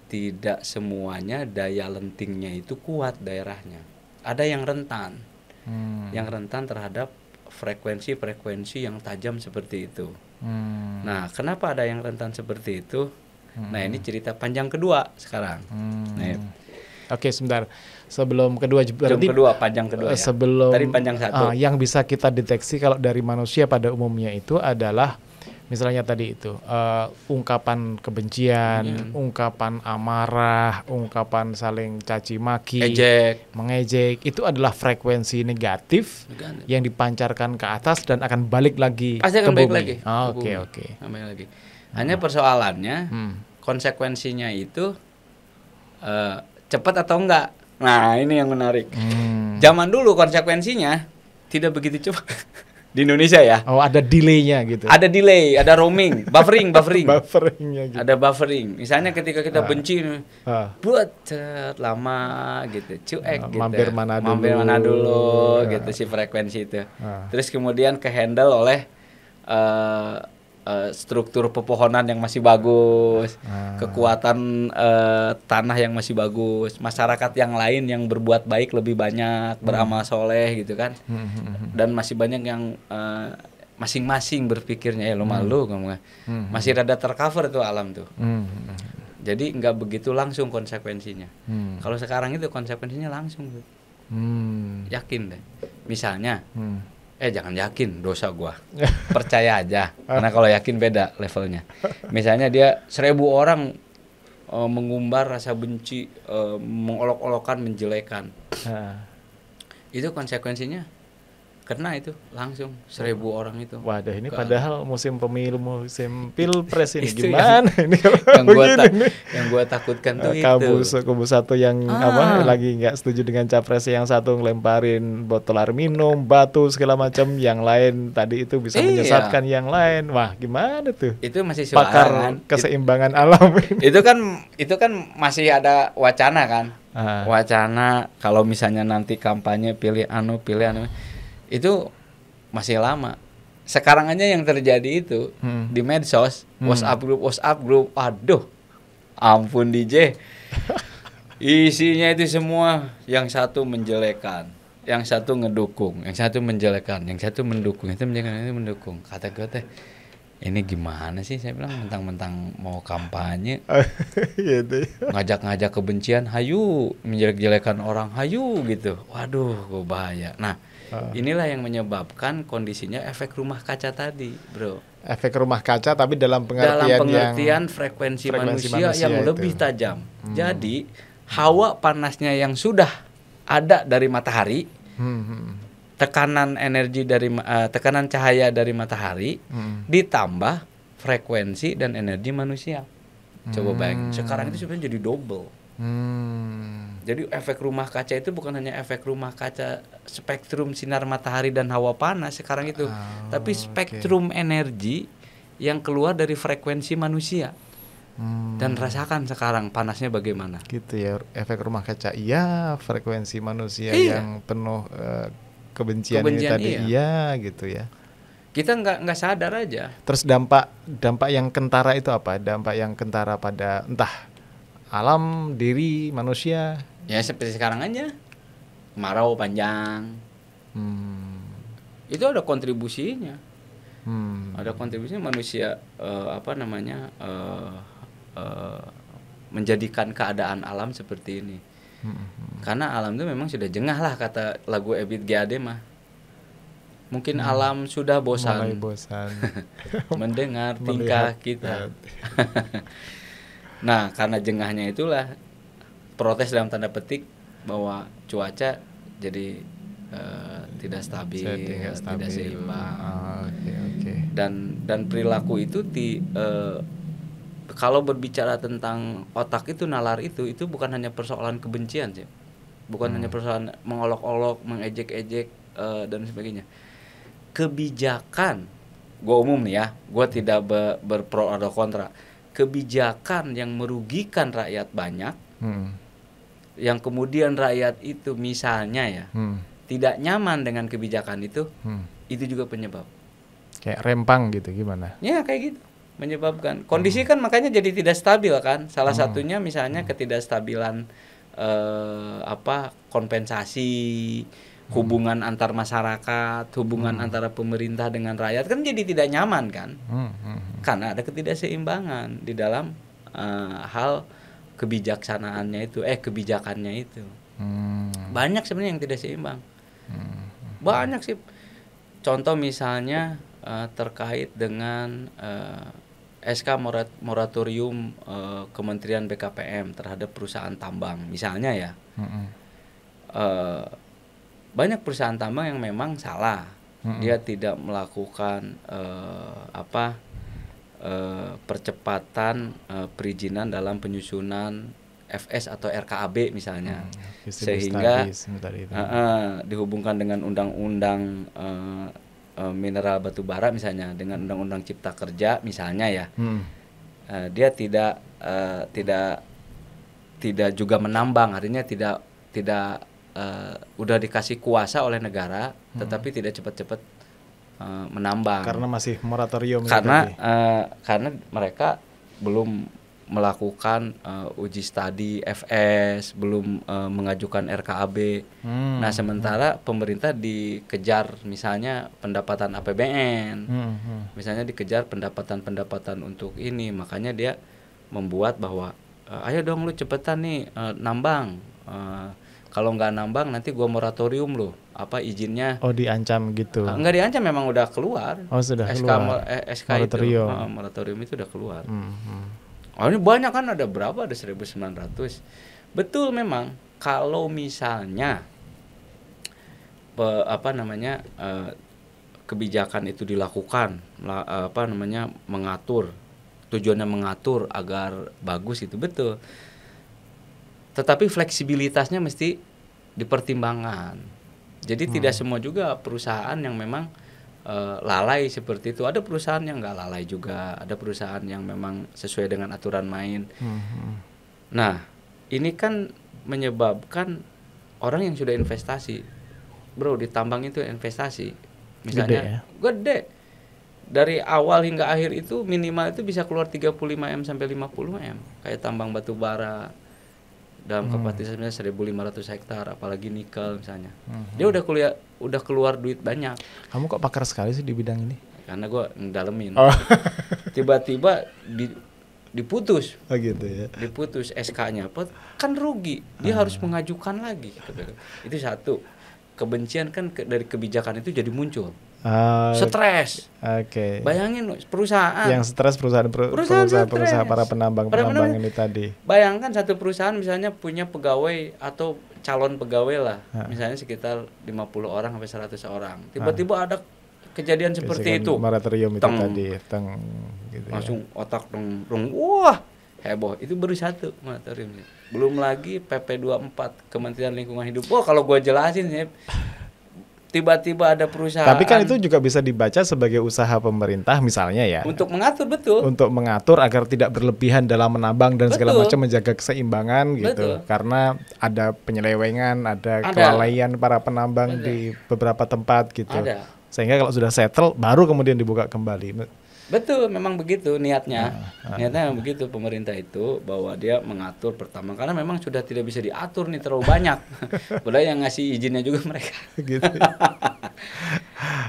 tidak semuanya daya lentingnya itu kuat daerahnya ada yang rentan hmm. yang rentan terhadap frekuensi-frekuensi yang tajam seperti itu. Hmm. Nah, kenapa ada yang rentan seperti itu? Hmm. Nah, ini hmm. cerita panjang kedua sekarang. Hmm. Nah, Oke, sebentar. Sebelum kedua berarti kedua panjang kedua eh, ya. Sebelum tadi panjang satu. Uh, yang bisa kita deteksi kalau dari manusia pada umumnya itu adalah misalnya tadi itu uh, ungkapan kebencian, hmm. ungkapan amarah, ungkapan saling caci maki, Ejek. mengejek, itu adalah frekuensi negatif, yang dipancarkan ke atas dan akan balik lagi Pasti akan ke balik bumi. lagi. Ah, oke oh, oke. Okay, okay. lagi. Hmm. Hanya hmm. persoalannya hmm. konsekuensinya itu uh, cepat atau enggak. Nah ini yang menarik. Hmm. Zaman dulu konsekuensinya tidak begitu cepat. di Indonesia ya. Oh, ada delaynya gitu. Ada delay, ada roaming, buffering, buffering. Bufferingnya gitu. Ada buffering. Misalnya ketika kita ah. benci ah. buat lama gitu, cuek ah, gitu. Mampir mana dulu. Mampir mana dulu ah. gitu si frekuensi itu. Ah. Terus kemudian kehandle oleh uh, Eh, struktur pepohonan yang masih bagus, hmm. kekuatan uh, tanah yang masih bagus, masyarakat yang lain yang berbuat baik lebih banyak, hmm. beramal soleh gitu kan, hmm. hmm, hmm, hmm. dan masih banyak yang masing eh, masing-masing berpikirnya ya lo malu kan? hmm. kamu hmm. masih rada tercover tuh alam tuh. Hmm. Jadi nggak begitu langsung konsekuensinya. Hmm. Kalau sekarang itu konsekuensinya langsung tuh. Hmm. Yakin deh. Misalnya. Hmm eh jangan yakin dosa gua percaya aja karena ah. kalau yakin beda levelnya misalnya dia seribu orang e, mengumbar rasa benci e, mengolok-olokan menjelekan ah. itu konsekuensinya kena itu langsung seribu orang itu. Wadah ini Ke padahal musim pemilu musim pilpres ini gimana yang, ini yang gue tak, yang gua takutkan tuh Kabu, eh, itu. Kubu satu yang ah. apa lagi nggak setuju dengan capres yang satu ngelemparin botol air minum, batu segala macam, yang lain tadi itu bisa iya. menyesatkan yang lain. Wah, gimana tuh? Itu masih suara, pakar kan? keseimbangan itu, alam. Ini. Itu kan itu kan masih ada wacana kan? Ah. Wacana kalau misalnya nanti kampanye pilih anu, pilih anu itu masih lama sekarang aja yang terjadi itu hmm. di medsos hmm. WhatsApp grup WhatsApp grup aduh ampun DJ isinya itu semua yang satu menjelekan yang satu ngedukung yang satu menjelekan yang satu mendukung itu menjelekan itu mendukung kata gue teh ini gimana sih saya bilang mentang-mentang mau kampanye iya, ngajak-ngajak kebencian hayu menjelek-jelekan orang hayu gitu waduh gue bahaya nah Ah. Inilah yang menyebabkan kondisinya efek rumah kaca tadi, bro. Efek rumah kaca tapi dalam pengertian dalam pengertian yang frekuensi, frekuensi manusia, manusia yang itu. lebih tajam. Hmm. Jadi hawa panasnya yang sudah ada dari matahari, hmm. hmm. tekanan energi dari uh, tekanan cahaya dari matahari hmm. ditambah frekuensi dan energi manusia. Coba bayangin. Hmm. Sekarang itu sebenarnya jadi double. Hmm. Jadi efek rumah kaca itu bukan hanya efek rumah kaca spektrum sinar matahari dan hawa panas sekarang itu, oh, tapi spektrum okay. energi yang keluar dari frekuensi manusia. Hmm. Dan rasakan sekarang panasnya bagaimana? Gitu ya, efek rumah kaca iya, frekuensi manusia iya. yang penuh uh, eh, kebencian, kebencian ini tadi iya, iya gitu ya kita nggak nggak sadar aja. Terus dampak dampak yang kentara itu apa? Dampak yang kentara pada entah alam, diri, manusia. Ya seperti sekarang aja. Kemarau panjang. Hmm. Itu ada kontribusinya. Hmm. Ada kontribusinya manusia uh, apa namanya? Uh, uh, menjadikan keadaan alam seperti ini. Hmm. Karena alam itu memang sudah jengah lah kata lagu Ebit Gade mah. Mungkin hmm. alam sudah bosan. bosan. Mendengar tingkah kita. Nah, karena jengahnya itulah protes dalam tanda petik bahwa cuaca jadi uh, tidak stabil, tidak, stabil. tidak seimbang. Oh, ah, okay, okay. Dan dan perilaku itu di uh, eh, kalau berbicara tentang otak itu nalar itu itu bukan hanya persoalan kebencian sih. Bukan hmm. hanya persoalan mengolok-olok, mengejek-ejek uh, dan sebagainya. Kebijakan gue umum nih ya, gue tidak be, berpro atau kontra kebijakan yang merugikan rakyat banyak, hmm. yang kemudian rakyat itu misalnya ya hmm. tidak nyaman dengan kebijakan itu, hmm. itu juga penyebab. Kayak rempang gitu gimana? Ya kayak gitu menyebabkan hmm. kondisi hmm. kan makanya jadi tidak stabil kan. Salah hmm. satunya misalnya hmm. ketidakstabilan eh, apa kompensasi Hmm. hubungan antar masyarakat, hubungan hmm. antara pemerintah dengan rakyat kan jadi tidak nyaman kan, hmm. Hmm. hmm. karena ada ketidakseimbangan di dalam uh, hal kebijaksanaannya itu, eh kebijakannya itu hmm. banyak sebenarnya yang tidak seimbang, hmm. banyak sih. Contoh misalnya uh, terkait dengan uh, eh, SK morat moratorium uh, Kementerian BKPM terhadap perusahaan tambang, misalnya ya. Hmm. Uh, banyak perusahaan tambang yang memang salah hmm. dia tidak melakukan uh, apa uh, percepatan uh, perizinan dalam penyusunan FS atau RKAB misalnya hmm, sehingga uh, uh, dihubungkan dengan undang-undang uh, uh, mineral batu bara misalnya dengan undang-undang cipta kerja misalnya ya hmm. uh, dia tidak uh, tidak tidak juga menambang artinya tidak tidak uh, udah dikasih kuasa oleh negara hmm. tetapi tidak cepat-cepat uh, menambang karena masih moratorium karena uh, karena mereka belum melakukan uh, uji studi FS belum uh, mengajukan RKAB. Hmm. Nah sementara hmm. pemerintah dikejar misalnya pendapatan APBN, hmm. Hmm. misalnya dikejar pendapatan pendapatan untuk ini, makanya dia membuat bahwa ayo dong lu cepetan nih uh, nambang. Uh, kalau nggak nambang nanti gua moratorium loh apa izinnya oh diancam gitu ah, nggak diancam memang udah keluar oh sudah SK keluar eh, SK moratorium. itu uh, ah, moratorium itu udah keluar mm hmm. oh ini banyak kan ada berapa ada 1900 betul memang kalau misalnya pe, apa namanya uh, kebijakan itu dilakukan la, eh, apa namanya mengatur tujuannya mengatur agar bagus itu betul tetapi fleksibilitasnya mesti dipertimbangkan. Jadi hmm. tidak semua juga perusahaan yang memang e, lalai seperti itu. Ada perusahaan yang nggak lalai juga, ada perusahaan yang memang sesuai dengan aturan main. Hmm. Nah, ini kan menyebabkan orang yang sudah investasi, bro, ditambang itu investasi, misalnya gede, ya? gede. dari awal hingga akhir itu minimal itu bisa keluar 35 m sampai 50 m kayak tambang batu bara dalam hmm. kapasitasnya 1.500 hektar apalagi nikel misalnya hmm. dia udah kuliah udah keluar duit banyak kamu kok pakar sekali sih di bidang ini karena gue ngedalemin tiba oh. tiba-tiba di diputus oh gitu ya diputus SK-nya kan rugi dia hmm. harus mengajukan lagi itu satu kebencian kan dari kebijakan itu jadi muncul Eh, stres. Oke. Okay. Bayangin perusahaan. Yang stres perusahaan per, perusahaan, perusahaan, perusahaan para penambang para penambang, penambang ini tadi. Bayangkan satu perusahaan misalnya punya pegawai atau calon pegawai lah, ha. misalnya sekitar 50 orang sampai 100 orang. Tiba-tiba ada kejadian seperti itu. Moratorium itu teng. tadi, teng gitu ya. Langsung ya. otak dong, dong. Wah, heboh. Itu baru satu moratorium. Belum lagi PP 24 Kementerian Lingkungan Hidup. wah kalau gue jelasin ya tiba-tiba ada perusahaan. Tapi kan itu juga bisa dibaca sebagai usaha pemerintah misalnya ya. Untuk mengatur betul. Untuk mengatur agar tidak berlebihan dalam menabang dan betul. segala macam menjaga keseimbangan gitu. Karena ada penyelewengan, ada, ada. kelalaian para penambang ada. di beberapa tempat gitu. Ada. Sehingga kalau sudah settle baru kemudian dibuka kembali. Betul, memang begitu niatnya. Nah, niatnya nah, begitu pemerintah itu bahwa dia mengatur pertama karena memang sudah tidak bisa diatur nih terlalu banyak. Padahal yang ngasih izinnya juga mereka. gitu.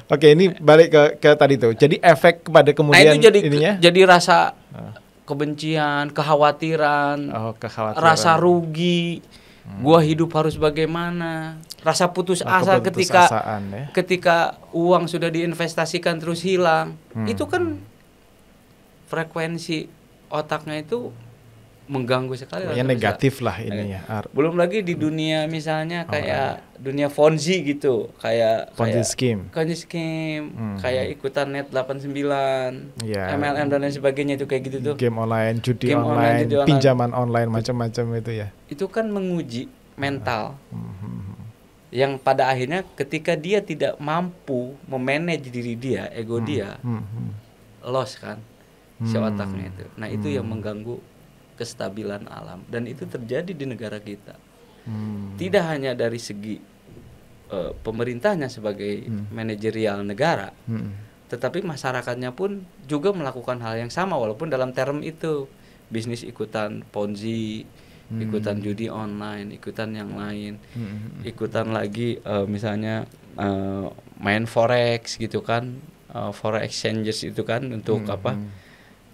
Oke, ini balik ke, ke tadi tuh. Jadi efek kepada nah, kemudian nah, itu jadi, ininya. jadi rasa ah. kebencian, kekhawatiran, oh, kekhawatiran. rasa rugi. Hmm. Gua hidup harus bagaimana? Rasa putus nah, asa ketika asaan, ya. ketika uang sudah diinvestasikan terus hilang. Hmm. Itu kan frekuensi otaknya itu mengganggu sekali. Ya negatif lah ini ya. Belum lagi di dunia misalnya kayak oh, dunia Fonzi gitu, kayak Fonzi kayak, scheme. Ponzi scheme, hmm. kayak ikutan net 89, yeah. MLM dan lain sebagainya itu kayak gitu tuh. Game online, judi Game online, online judi pinjaman online, online macam-macam itu ya. Itu kan menguji mental. Hmm, hmm, hmm, hmm. Yang pada akhirnya ketika dia tidak mampu memanage diri dia, ego hmm. dia, hmm. lost kan si otaknya itu. Nah itu yang hmm. mengganggu kestabilan alam dan itu terjadi di negara kita. Hmm. Tidak hanya dari segi uh, pemerintahnya sebagai hmm. manajerial negara, hmm. tetapi masyarakatnya pun juga melakukan hal yang sama walaupun dalam term itu bisnis ikutan ponzi, hmm. ikutan judi online, ikutan yang lain, hmm. hmm, hmm. ikutan lagi uh, misalnya uh, main forex gitu kan, uh, forex exchanges itu kan untuk hmm. apa? Hmm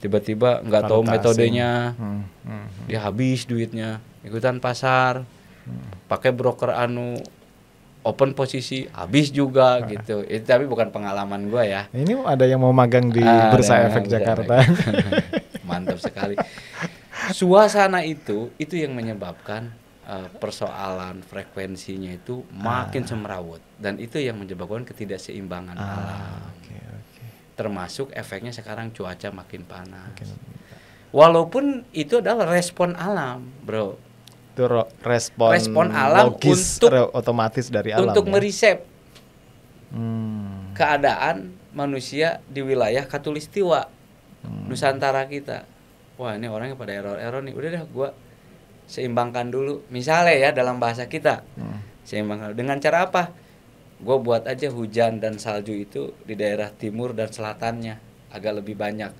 tiba-tiba nggak tahu metodenya hmm, hmm. Hmm. dia habis duitnya ikutan pasar hmm. pakai broker anu open posisi habis juga nah. gitu itu eh, tapi bukan pengalaman gue ya ini ada yang mau magang di ah, Bursa Efek Jakarta mantap sekali suasana itu itu yang menyebabkan uh, persoalan frekuensinya itu makin ah. semrawut dan itu yang menyebabkan ketidakseimbangan ah, alam okay, termasuk efeknya sekarang cuaca makin panas. Makin. Walaupun itu adalah respon alam, bro. Itu respon, respon alam logis, untuk otomatis dari alam. Untuk ya? hmm. keadaan manusia di wilayah Katulistiwa, hmm. Nusantara kita. Wah ini orangnya pada error-error nih. Udah deh, gue seimbangkan dulu. Misalnya ya dalam bahasa kita, hmm. seimbangkan dengan cara apa? gue buat aja hujan dan salju itu di daerah timur dan selatannya agak lebih banyak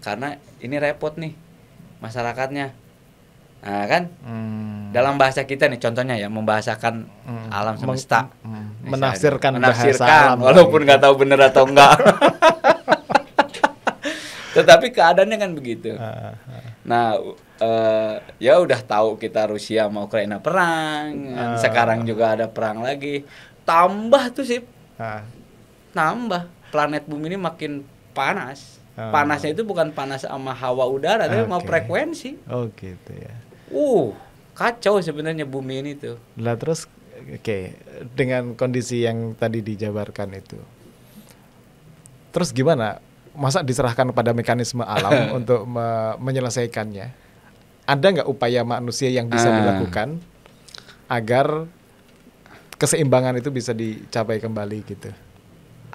karena ini repot nih masyarakatnya nah kan hmm. dalam bahasa kita nih contohnya ya membahasakan hmm. alam semesta hmm. menafsirkan, menafsirkan bahasa walaupun nggak tahu bener atau enggak tetapi keadaannya kan begitu ah, ah. nah uh, ya udah tahu kita Rusia mau Ukraina perang uh. sekarang juga ada perang lagi tambah tuh sih ah. tambah planet bumi ini makin panas oh. panasnya itu bukan panas sama hawa udara tapi okay. sama frekuensi oh gitu ya uh kacau sebenarnya bumi ini tuh lah terus oke okay. dengan kondisi yang tadi dijabarkan itu terus gimana masa diserahkan pada mekanisme alam untuk me menyelesaikannya ada nggak upaya manusia yang bisa ah. dilakukan agar keseimbangan itu bisa dicapai kembali gitu.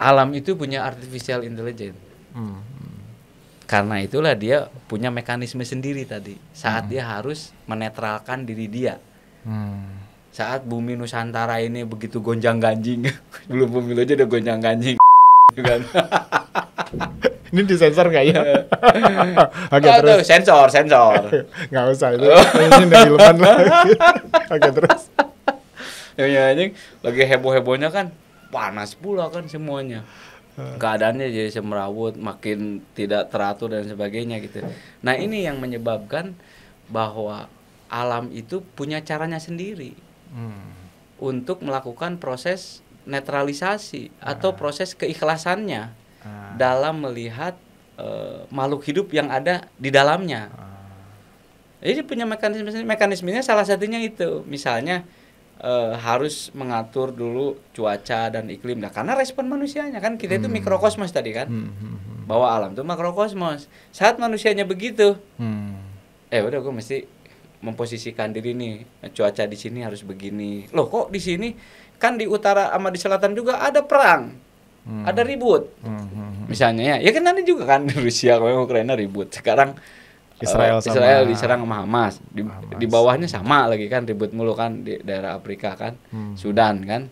Alam itu punya artificial intelligence. Hmm. Karena itulah dia punya mekanisme sendiri tadi. Saat hmm. dia harus menetralkan diri dia. Hmm. Saat bumi Nusantara ini begitu gonjang-ganjing. Belum pemilu aja udah gonjang-ganjing. Gitu kan. ini disensor nggak ya? Iya. Oke okay, terus. Sensor, sensor. nggak usah itu. Ini udah lagi. Oke terus ya anjing iya, lagi heboh hebohnya kan panas pula kan semuanya hmm. keadaannya jadi semrawut makin tidak teratur dan sebagainya gitu nah ini yang menyebabkan bahwa alam itu punya caranya sendiri hmm. untuk melakukan proses netralisasi hmm. atau proses keikhlasannya hmm. dalam melihat e, makhluk hidup yang ada di dalamnya jadi punya mekanisme mekanismenya salah satunya itu misalnya uh, harus mengatur dulu cuaca dan iklim. Nah, karena respon manusianya kan kita hmm. itu mikrokosmos tadi kan. Hmm, hmm, hmm. Bahwa alam itu makrokosmos. Saat manusianya begitu, hmm. eh udah gue mesti memposisikan diri nih. Cuaca di sini harus begini. Loh, kok di sini kan di utara sama di selatan juga ada perang. Hmm. Ada ribut. Hmm, hmm Misalnya ya. Ya kan nanti juga kan Rusia kalau Ukraina ribut. Sekarang Israel, uh, Israel diserang sama Hamas. Di, Hamas. di bawahnya sama lagi kan ribut mulu kan di daerah Afrika kan, hmm. Sudan kan.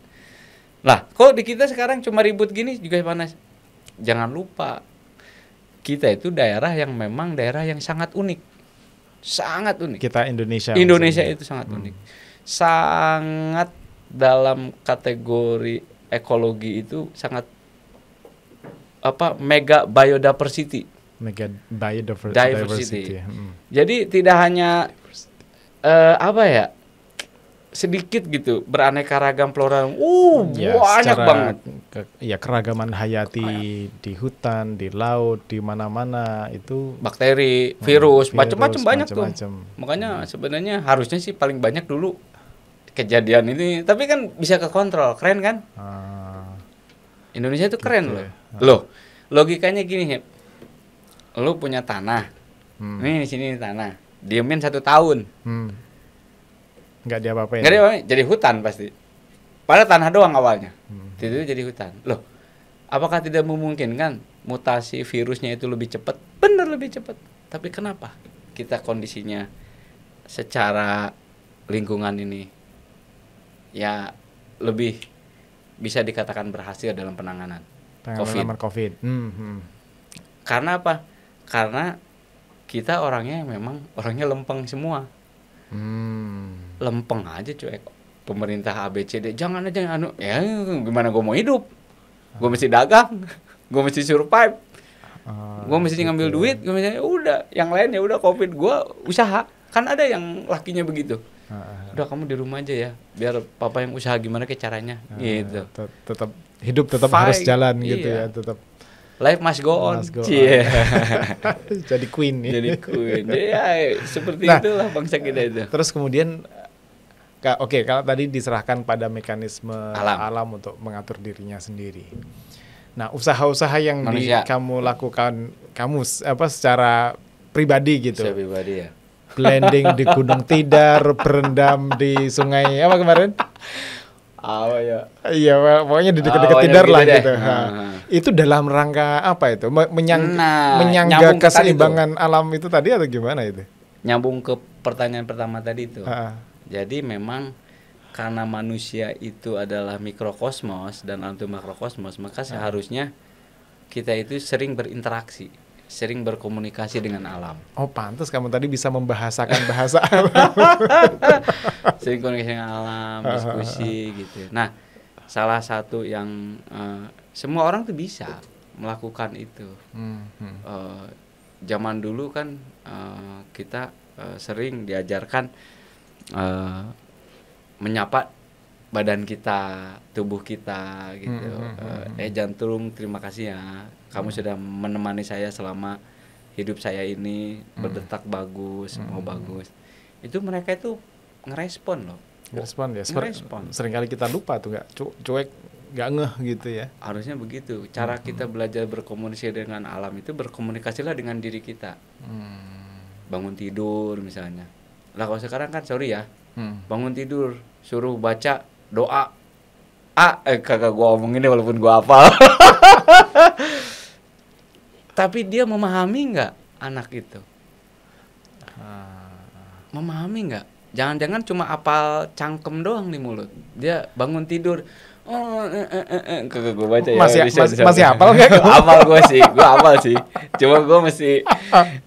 Lah, kok di kita sekarang cuma ribut gini juga panas. Jangan lupa kita itu daerah yang memang daerah yang sangat unik. Sangat unik. Kita Indonesia. Indonesia maksudnya. itu sangat hmm. unik. Sangat dalam kategori ekologi itu sangat apa mega biodiversity Mega biodiversity. diversity. Hmm. Jadi tidak hanya uh, apa ya? sedikit gitu beraneka ragam flora. Uh, ya, banyak banget. Ke, ya keragaman hayati oh, ya. di hutan, di laut, di mana-mana itu bakteri, hmm, virus, hmm, macam-macam banyak macem -macem. tuh. Makanya hmm. sebenarnya harusnya sih paling banyak dulu kejadian ini, tapi kan bisa ke kontrol. Keren kan? Hmm. Indonesia itu gitu keren loh. Ya. Ah. Loh, logikanya gini, lu punya tanah hmm. ini di sini tanah diemin satu tahun hmm. nggak dia apa-apa ya? nggak diapa apa jadi hutan pasti pada tanah doang awalnya hmm. itu jadi hutan loh apakah tidak memungkinkan mutasi virusnya itu lebih cepat bener lebih cepat tapi kenapa kita kondisinya secara lingkungan ini ya lebih bisa dikatakan berhasil dalam penanganan Penanganan COVID. COVID. Hmm, hmm. Karena apa? karena kita orangnya memang orangnya lempeng semua hmm. lempeng aja cuek pemerintah ABCD jangan aja anu ya gimana gue mau hidup gue mesti dagang gue mesti survive uh, ah, gue mesti gitu. ngambil duit gue mesti udah yang lain ya udah covid gue usaha kan ada yang lakinya begitu ah, ah. udah kamu di rumah aja ya biar papa yang usaha gimana ke caranya gitu tetap hidup tetap harus jalan gitu iya. gitu ya tetap Life must go on. Must go on. Jadi queen ya. Jadi queen. Jadi ya seperti nah, itulah bangsa kita itu. Terus kemudian oke okay, kalau tadi diserahkan pada mekanisme alam. alam untuk mengatur dirinya sendiri. Nah, usaha-usaha yang di kamu lakukan kamu apa secara pribadi gitu. Secara pribadi ya. Blending di Gunung Tidar, berendam di sungai apa kemarin? apa ya? Iya, pokoknya di dekat deket oh, tidar lah gitu. Hmm. Itu dalam rangka apa itu? Menyang nah, menyangga keseimbangan itu. alam itu tadi atau gimana itu? Nyambung ke pertanyaan pertama tadi itu. Ha. Jadi memang karena manusia itu adalah mikrokosmos dan alam itu makrokosmos, maka seharusnya kita itu sering berinteraksi sering berkomunikasi dengan alam. Oh, pantas kamu tadi bisa membahasakan bahasa alam. sering komunikasi dengan alam, diskusi gitu. Nah, salah satu yang uh, semua orang tuh bisa melakukan itu. Hmm, hmm. Uh, zaman dulu kan uh, kita uh, sering diajarkan uh, menyapa badan kita, tubuh kita gitu. Hmm, hmm, hmm. Uh, eh jantung, terima kasih ya kamu hmm. sudah menemani saya selama hidup saya ini hmm. berdetak bagus hmm. semua bagus itu mereka itu ngerespon loh ngerespon ya Seper ngerespon seringkali kita lupa tuh nggak cu cuek nggak ngeh gitu ya harusnya begitu cara hmm. kita belajar berkomunikasi dengan alam itu berkomunikasilah dengan diri kita hmm. bangun tidur misalnya lah kalau sekarang kan sorry ya hmm. bangun tidur suruh baca doa ah eh kagak gua omongin ini walaupun gua apa tapi dia memahami nggak anak itu ah. memahami nggak jangan-jangan cuma apal cangkem doang di mulut dia bangun tidur Oh, eh, eh, eh. eh. gue baca ya. Masih, bisa, mas, masih apal gak? gue apal gue sih, gue apal sih. Cuma gue mesti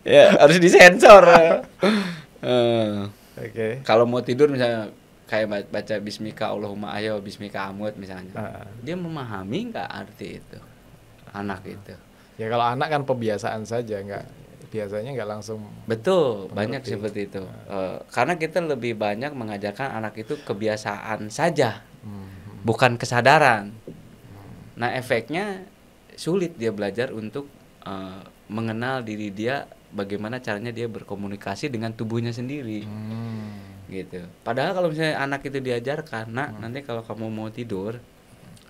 ya harus disensor. uh, Oke. Okay. Kalau mau tidur misalnya kayak baca Bismika Allahumma ayo Bismika Amut misalnya, uh. dia memahami nggak arti itu anak itu ya kalau anak kan pembiasaan saja nggak biasanya nggak langsung betul banyak seperti itu nah. e, karena kita lebih banyak mengajarkan anak itu kebiasaan saja hmm. bukan kesadaran hmm. nah efeknya sulit dia belajar untuk e, mengenal diri dia bagaimana caranya dia berkomunikasi dengan tubuhnya sendiri hmm. gitu padahal kalau misalnya anak itu diajarkan nak hmm. nanti kalau kamu mau tidur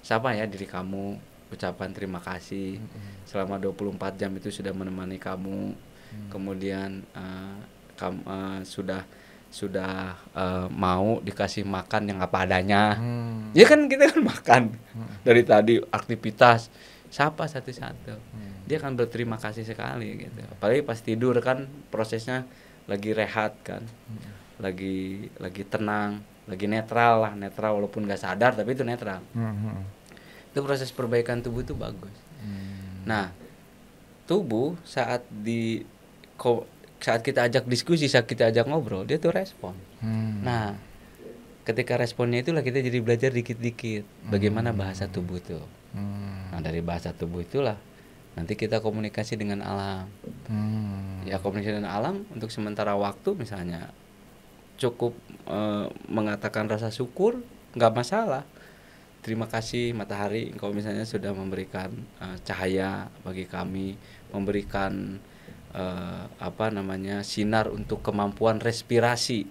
siapa ya diri kamu ucapan terima kasih hmm. selama 24 jam itu sudah menemani kamu hmm. kemudian uh, kam, uh, sudah sudah uh, mau dikasih makan yang apa adanya hmm. ya kan kita kan makan hmm. dari tadi aktivitas siapa satu-satu hmm. dia akan berterima kasih sekali gitu apalagi pas tidur kan prosesnya lagi rehat kan hmm. lagi lagi tenang lagi netral lah netral walaupun gak sadar tapi itu netral hmm itu proses perbaikan tubuh itu bagus hmm. nah tubuh saat di saat kita ajak diskusi saat kita ajak ngobrol dia tuh respon hmm. nah ketika responnya itulah kita jadi belajar dikit-dikit bagaimana hmm. bahasa tubuh itu hmm. nah dari bahasa tubuh itulah nanti kita komunikasi dengan alam hmm. ya komunikasi dengan alam untuk sementara waktu misalnya cukup e, mengatakan rasa syukur nggak masalah Terima kasih Matahari, engkau misalnya sudah memberikan uh, cahaya bagi kami, memberikan uh, apa namanya sinar untuk kemampuan respirasi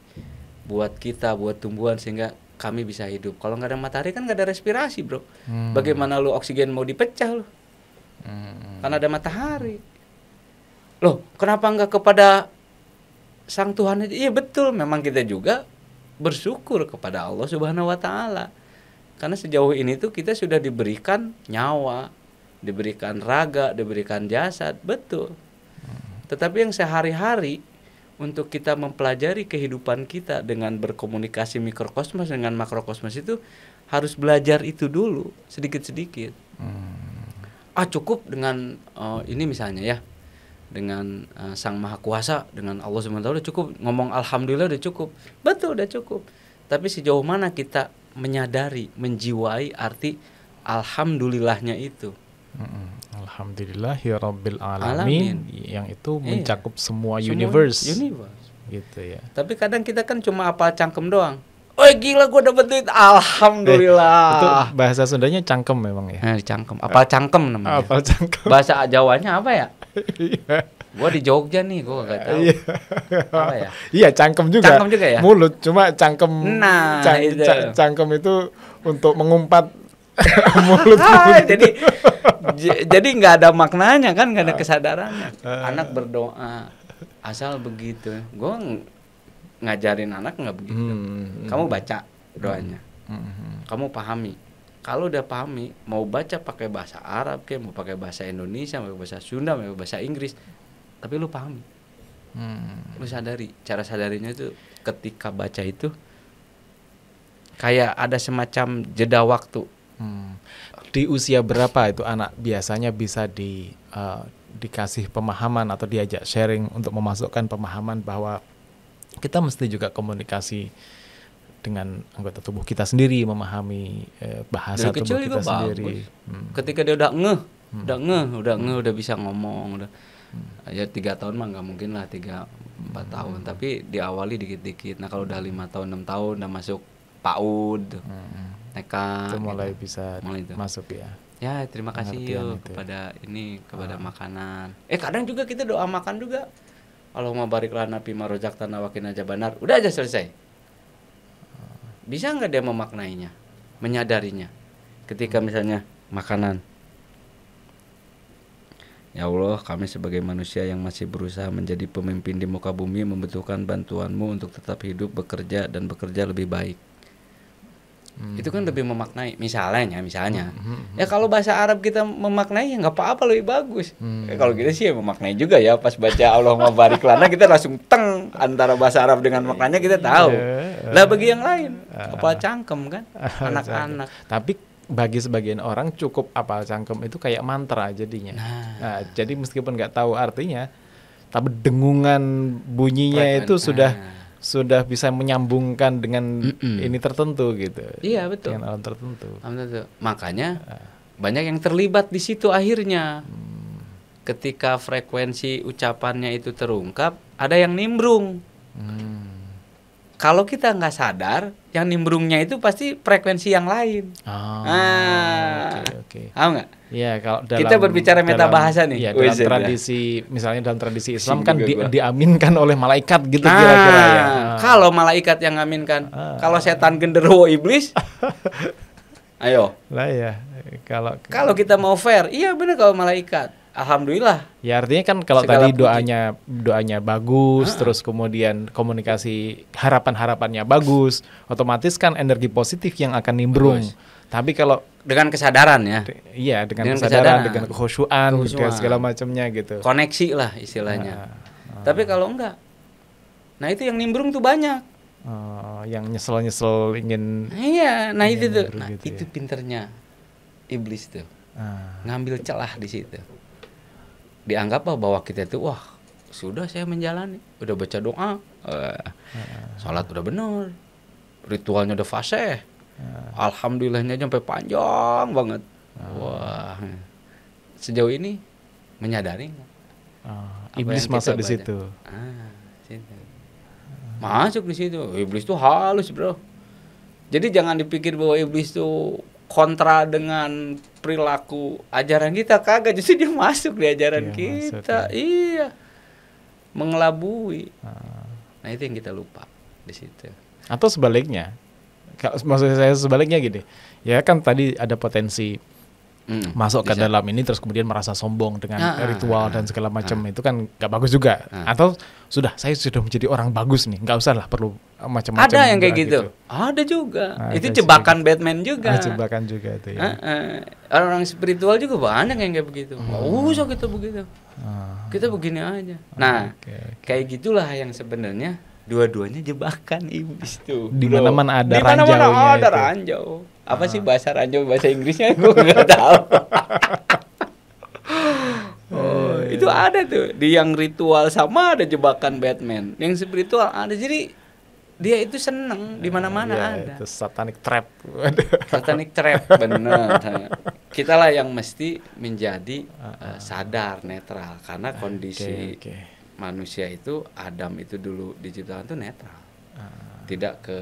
buat kita, buat tumbuhan sehingga kami bisa hidup. Kalau nggak ada matahari kan nggak ada respirasi, bro. Hmm. Bagaimana lu oksigen mau dipecah lo? Hmm. Karena ada matahari. Loh, kenapa nggak kepada Sang Tuhan aja? Iya betul, memang kita juga bersyukur kepada Allah Subhanahu wa taala karena sejauh ini tuh kita sudah diberikan nyawa, diberikan raga, diberikan jasad, betul. Tetapi yang sehari-hari untuk kita mempelajari kehidupan kita dengan berkomunikasi mikrokosmos dengan makrokosmos itu harus belajar itu dulu sedikit-sedikit. Hmm. Ah cukup dengan uh, ini misalnya ya dengan uh, Sang Maha Kuasa dengan Allah SWT udah cukup ngomong alhamdulillah udah cukup. Betul udah cukup. Tapi sejauh mana kita menyadari, menjiwai arti alhamdulillahnya itu. mm Alhamdulillah ya Rabbil Alamin, Alamin. yang itu iya. mencakup iya. semua, semua universe. universe. Gitu ya. Tapi kadang kita kan cuma apa cangkem doang. Oh gila gue dapet duit Alhamdulillah eh, Itu bahasa Sundanya cangkem memang ya eh, Cangkem Apal cangkem namanya Apal cangkem Bahasa Jawanya apa ya iya. Gua di Jogja nih, gua gak tahu. Iya. Apa ya? Iya, cangkem juga. Cangkem juga ya? Mulut, cuma cangkem. Nah, cang, itu. Cang, cangkem itu untuk mengumpat mulut. Ah, jadi jadi nggak ada maknanya kan, nggak ada kesadarannya. Ah. Anak berdoa asal begitu. Gua ngajarin anak nggak begitu. Hmm, hmm. Kamu baca doanya. Hmm, hmm, hmm. Kamu pahami kalau udah pahami mau baca pakai bahasa Arab kayak mau pakai bahasa Indonesia mau bahasa Sunda mau bahasa Inggris tapi lu pahami hmm. lu sadari cara sadarinya itu ketika baca itu kayak ada semacam jeda waktu hmm. di usia berapa itu anak biasanya bisa di uh, dikasih pemahaman atau diajak sharing untuk memasukkan pemahaman bahwa kita mesti juga komunikasi dengan anggota tubuh kita sendiri memahami eh, bahasa Dari tubuh kecil kita sendiri. Bagus. Hmm. Ketika dia udah ngeh, hmm. udah ngeh, udah ngeh, udah bisa ngomong, udah hmm. ya tiga tahun mah nggak mungkin lah tiga empat hmm. tahun tapi diawali dikit-dikit nah kalau udah lima tahun enam tahun udah masuk PAUD hmm. TK itu gitu. mulai bisa mulai itu. masuk ya ya terima kasih yuk kepada ini kepada ah. makanan eh kadang juga kita doa makan juga kalau mau barik lana pima rojak tanah wakin aja benar udah aja selesai bisa nggak dia memaknainya menyadarinya ketika hmm. misalnya makanan Ya Allah, kami sebagai manusia yang masih berusaha menjadi pemimpin di muka bumi membutuhkan bantuanmu untuk tetap hidup, bekerja, dan bekerja lebih baik. Hmm. Itu kan lebih memaknai. Misalnya, misalnya. Hmm. hmm, hmm. Ya kalau bahasa Arab kita memaknai ya nggak apa-apa lebih bagus. Hmm. Ya, kalau kita gitu sih ya memaknai juga ya pas baca Allah mabarik lana kita langsung teng antara bahasa Arab dengan maknanya kita tahu. Iya. Lah bagi yang lain ah. apa cangkem kan anak-anak. Tapi bagi sebagian orang cukup apa cangkem itu kayak mantra jadinya. Nah, nah jadi meskipun nggak tahu artinya, tapi dengungan bunyinya itu sudah nah. sudah bisa menyambungkan dengan mm -mm. ini tertentu gitu. Iya betul. Dengan alam tertentu. Alam Makanya nah. banyak yang terlibat di situ akhirnya. Hmm. Ketika frekuensi ucapannya itu terungkap, ada yang nimbrung. Hmm kalau kita nggak sadar yang nimbrungnya itu pasti frekuensi yang lain. Oh, ah, oke. Okay, okay. nggak? Iya, kalau dalam, kita berbicara meta bahasa nih. Iya, ya, dalam tradisi ya. misalnya dalam tradisi Islam Sini kan di, diaminkan oleh malaikat gitu nah, kira-kira ya. Kalau malaikat yang ngaminkan, ah, kalau setan genderuwo iblis Ayo. Lah ya, kalau Kalau kita mau fair, iya benar kalau malaikat. Alhamdulillah. Ya artinya kan kalau tadi puji. doanya doanya bagus, ah. terus kemudian komunikasi harapan-harapannya bagus, otomatis kan energi positif yang akan nimbrung. Bagus. Tapi kalau dengan kesadaran ya. De iya, dengan, dengan kesadaran, kesadaran, dengan kekhusyuan, gitu, ya, segala macamnya gitu. Koneksi lah istilahnya. Ah. Ah. Tapi kalau enggak nah itu yang nimbrung tuh banyak. Oh, yang nyesel-nyesel ingin Iya, nah ingin itu tuh. Nah, gitu itu ya. pinternya iblis tuh. Ah. Ngambil celah di situ dianggap bahwa kita itu wah sudah saya menjalani udah baca doa eh, salat udah benar ritualnya udah fase alhamdulillahnya sampai panjang banget wah sejauh ini menyadari uh, iblis masuk di ah, situ masuk di situ iblis tuh halus bro jadi jangan dipikir bahwa iblis tuh kontra dengan perilaku ajaran kita kagak justru dia masuk di ajaran iya, kita masuk, ya. iya mengelabui ah. nah itu yang kita lupa di situ atau sebaliknya kalau maksud saya sebaliknya gini ya kan tadi ada potensi mm, masuk bisa. ke dalam ini terus kemudian merasa sombong dengan ah, ah ritual ah, dan ah, segala macam ah, itu kan gak bagus juga ah, atau sudah saya sudah menjadi orang bagus nih nggak usah lah perlu macam-macam ada yang kayak gitu. gitu ada juga nah, itu jebakan sih. Batman juga ah, jebakan juga itu ya uh, uh, orang, orang spiritual juga banyak yang kayak begitu hmm. hmm. usah kita begitu hmm. kita begini aja nah ah, okay, kayak gitulah yang sebenarnya dua-duanya jebakan iblis tuh di mana mana ada di mana mana ada ranjau apa hmm. sih ah. bahasa ranjau bahasa Inggrisnya gue nggak tahu oh, itu ada tuh di yang ritual sama ada jebakan Batman, yang spiritual ada. Jadi dia itu seneng di iya, mana-mana ya, ada. Itu satanic trap. satanic trap benar. Kita lah yang mesti menjadi uh, sadar netral karena kondisi okay, okay. manusia itu Adam itu dulu diciptakan itu netral. Uh. Tidak ke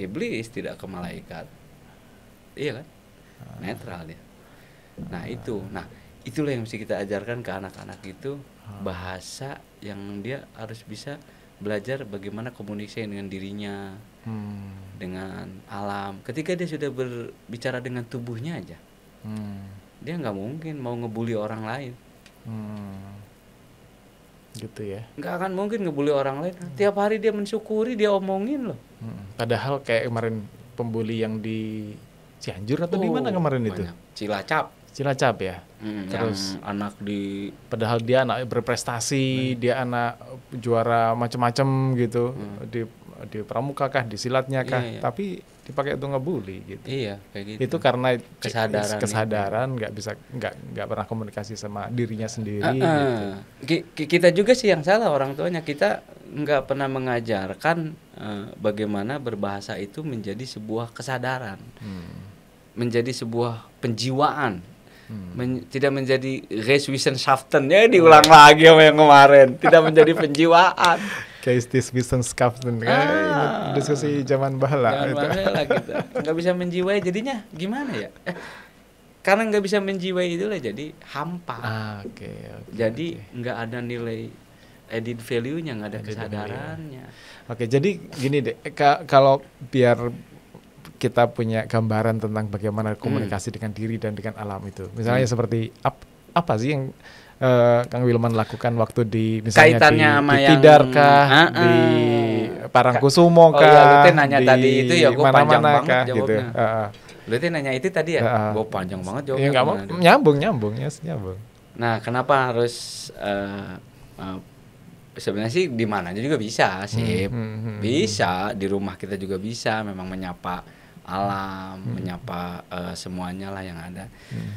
iblis, tidak ke malaikat. Iya kan? Uh. Netral dia. Nah, ah. itu. Nah, itulah yang mesti kita ajarkan ke anak-anak itu bahasa yang dia harus bisa belajar bagaimana komunikasi dengan dirinya hmm. dengan alam ketika dia sudah berbicara dengan tubuhnya aja hmm. dia nggak mungkin mau ngebully orang lain hmm. gitu ya nggak akan mungkin ngebully orang lain hmm. tiap hari dia mensyukuri dia omongin loh hmm. padahal kayak kemarin pembuli yang di Cianjur atau oh, di mana kemarin banyak. itu Cilacap Cilacap ya. Hmm, Terus anak di padahal dia anak berprestasi, hmm. dia anak juara macam-macam gitu hmm. di di pramuka kah, di silatnya iya, kah, iya, iya. tapi dipakai untuk ngebully gitu. Iya, kayak gitu. Itu karena kesadaran kesadaran nggak bisa nggak nggak pernah komunikasi sama dirinya sendiri uh, uh. gitu. Ki kita juga sih yang salah orang tuanya kita nggak pernah mengajarkan uh, bagaimana berbahasa itu menjadi sebuah kesadaran. Hmm menjadi sebuah penjiwaan Hmm. men tidak menjadi Shaften ya diulang oh. lagi sama yang kemarin tidak menjadi penjiwaan case this business kan ah. diskusi zaman bahala zaman gitu. bahala kita gitu. nggak bisa menjiwai jadinya gimana ya eh, karena nggak bisa menjiwai lah jadi hampa ah, okay, okay, jadi nggak ada nilai edit value-nya nggak ada kesadarannya oke okay, jadi gini deh kalau biar kita punya gambaran tentang bagaimana hmm. komunikasi hmm. dengan diri dan dengan alam itu. Misalnya hmm. seperti ap, apa sih yang uh, Kang Wilman lakukan waktu di misalnya Kaitannya di, ah, di Tidarkah, uh, uh, di Parangkusumo kah? Oh tadi itu ya gua panjang banget kah, Gitu. Uh, uh. Lu itu nanya itu tadi ya? Uh, uh. panjang banget jawabnya. Ya mau nyambung nyambung ya, yes, nyambung. Nah, kenapa harus uh, uh, sebenarnya sih di mana aja juga bisa sih. Hmm, hmm, hmm, hmm, bisa di rumah kita juga bisa memang menyapa alam, hmm. menyapa uh, semuanya lah yang ada. Hmm.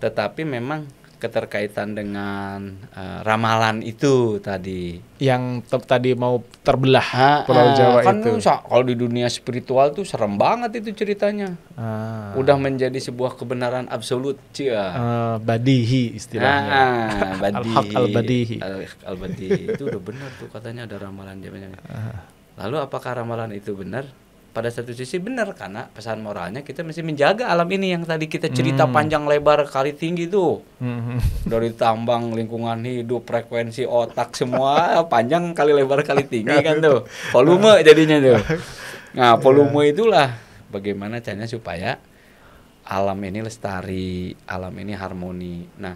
Tetapi memang keterkaitan dengan uh, ramalan itu tadi yang tadi mau terbelah ah, Pulau eh, Jawa kan itu. kalau di dunia spiritual tuh serem banget itu ceritanya. Ah. Udah menjadi sebuah kebenaran absolut, cia. Uh, badihi istilahnya. Ah, badihi. al badihi. Al, al badihi itu udah benar tuh katanya ada ramalan zamannya. Ah. Lalu apakah ramalan itu benar? pada satu sisi benar karena pesan moralnya kita mesti menjaga alam ini yang tadi kita cerita hmm. panjang lebar kali tinggi tuh hmm. dari tambang lingkungan hidup frekuensi otak semua panjang kali lebar kali tinggi kan tuh volume jadinya tuh nah iya. volume itulah bagaimana caranya supaya alam ini lestari alam ini harmoni nah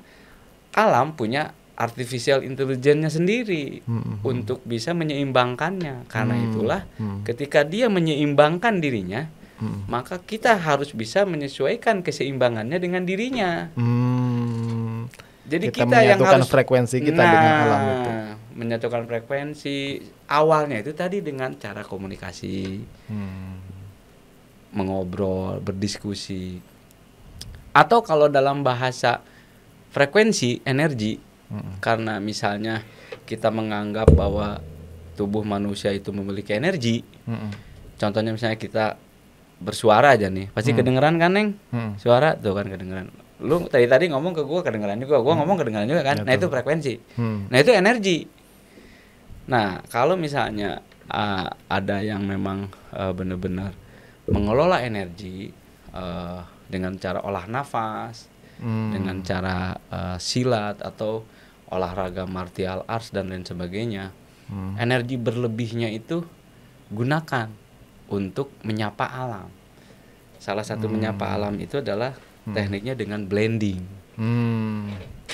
alam punya artificial intelligence-nya sendiri hmm, hmm, hmm, untuk bisa menyeimbangkannya. Karena hmm, itulah hmm. ketika dia menyeimbangkan dirinya, hmm. maka kita harus bisa menyesuaikan keseimbangannya dengan dirinya. Hmm. Jadi kita, kita yang harus frekuensi kita nah, dengan alam itu. Menyatukan frekuensi awalnya itu tadi dengan cara komunikasi. Hmm. mengobrol, berdiskusi. Atau kalau dalam bahasa frekuensi energi karena misalnya kita menganggap bahwa tubuh manusia itu memiliki energi. Mm-hmm. Contohnya misalnya kita bersuara aja nih, pasti mm. kedengeran kan neng? Mm. Suara tuh kan kedengeran. Lu tadi tadi ngomong ke gue kedengeran juga, gue mm. ngomong kedengeran juga kan? Ya, nah itu frekuensi, mm. nah itu energi. Nah kalau misalnya uh, ada yang memang uh, benar-benar mengelola energi uh, dengan cara olah nafas, hmm. dengan cara uh, silat atau olahraga martial arts dan lain sebagainya hmm. energi berlebihnya itu gunakan untuk menyapa alam salah satu hmm. menyapa alam itu adalah hmm. tekniknya dengan blending hmm.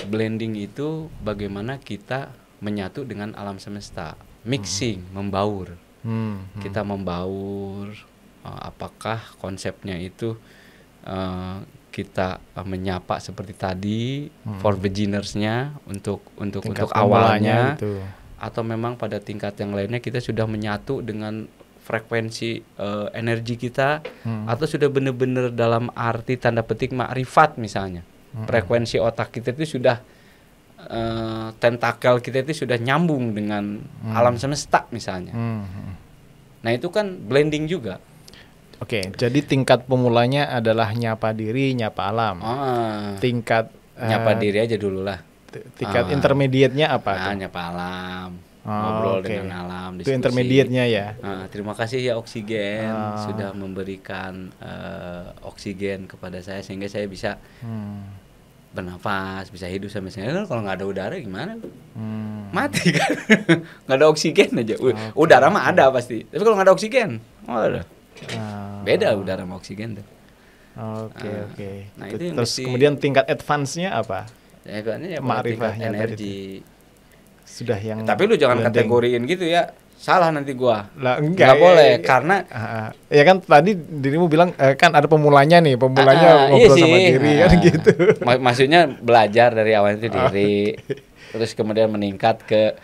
blending itu bagaimana kita menyatu dengan alam semesta mixing hmm. membaur hmm. Hmm. kita membaur eh, apakah konsepnya itu eh, kita uh, menyapa seperti tadi hmm. for beginnersnya untuk untuk tingkat untuk awalnya itu. atau memang pada tingkat yang lainnya kita sudah menyatu dengan frekuensi uh, energi kita hmm. atau sudah benar-benar dalam arti tanda petik makrifat misalnya hmm. frekuensi otak kita itu sudah uh, tentakel kita itu sudah nyambung dengan hmm. alam semesta misalnya hmm. hmm. nah itu kan blending juga Oke, okay, jadi tingkat pemulanya adalah nyapa diri, nyapa alam. Oh, Tingkat nyapa uh, diri aja dulu lah. Tingkat oh, intermediate-nya apa? Nah, nyapa alam. Oh, ngobrol okay. dengan alam diskusi. Itu intermediate-nya ya. Nah, terima kasih ya oksigen oh. sudah memberikan uh, oksigen kepada saya sehingga saya bisa hmm. bernafas, bisa hidup sampai sekarang. Kalau nggak ada udara gimana? Hmm. Mati kan. nggak ada oksigen aja. Okay. Udara mah ada pasti. Tapi kalau nggak ada oksigen, oh ada. Ah. Beda udara sama oksigen tuh. Oke okay, uh, oke. Okay. Nah itu yang terus mesti, kemudian tingkat advance-nya apa? Ya, ya Ma'rifahnya energi. Sudah ya, yang. Tapi lu jangan blending. kategoriin gitu ya. Salah nanti gua. Lah enggak. Enggak ya, boleh ya, karena uh, ya kan tadi dirimu bilang uh, kan ada pemulanya nih, pemulanya uh, ngobrol iya sama diri uh, kan gitu. Mak maksudnya belajar dari awal itu diri. Okay. Terus kemudian meningkat ke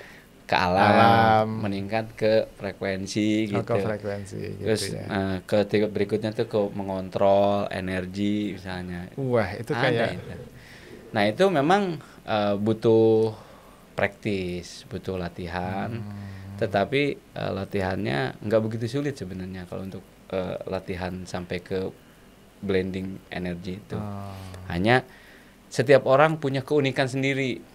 ke alam, alam. meningkat ke frekuensi oh, gitu. frekuensi gitu Terus ya. uh, ke tingkat berikutnya tuh ke mengontrol energi misalnya. Wah, itu Ada kayak itu. Nah, itu memang uh, butuh praktis, butuh latihan. Hmm. Tetapi uh, latihannya nggak begitu sulit sebenarnya kalau untuk uh, latihan sampai ke blending energi itu. Oh. Hanya setiap orang punya keunikan sendiri.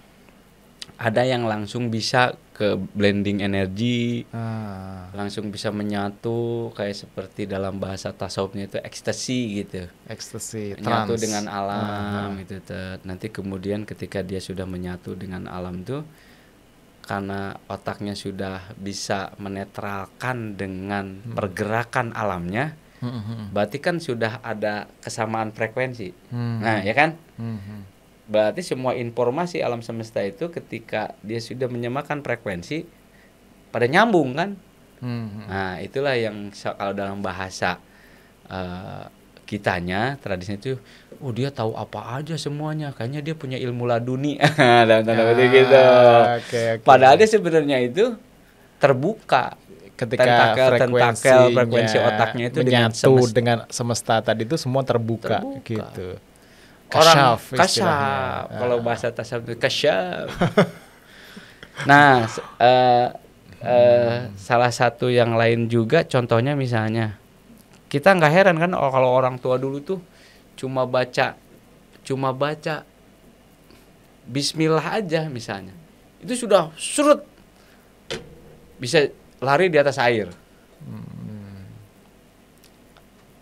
Ada yang langsung bisa ke blending energi ah. langsung bisa menyatu kayak seperti dalam bahasa tasawufnya itu ekstasi gitu ekstasi menyatu dengan alam ah. itu nanti kemudian ketika dia sudah menyatu dengan alam tuh karena otaknya sudah bisa menetralkan dengan hmm. pergerakan alamnya hmm, hmm, hmm, berarti kan sudah ada kesamaan frekuensi hmm. nah ya kan hmm, hmm. Berarti semua informasi alam semesta itu ketika dia sudah menyamakan frekuensi pada nyambung kan. Hmm. Nah, itulah yang kalau dalam bahasa uh, kitanya tradisinya itu oh dia tahu apa aja semuanya kayaknya dia punya ilmu laduni dalam tanda kutip ah, gitu okay, okay. padahal dia sebenarnya itu terbuka ketika tentakel tentakel frekuensi otaknya itu menyatu dengan, semesta. dengan semesta tadi itu semua terbuka, terbuka. gitu kasyaf orang kasyaf ya. kalau ah. bahasa tasawuf kasyaf nah uh, uh, salah satu yang lain juga contohnya misalnya kita nggak heran kan oh, kalau orang tua dulu tuh cuma baca cuma baca Bismillah aja misalnya itu sudah surut bisa lari di atas air hmm.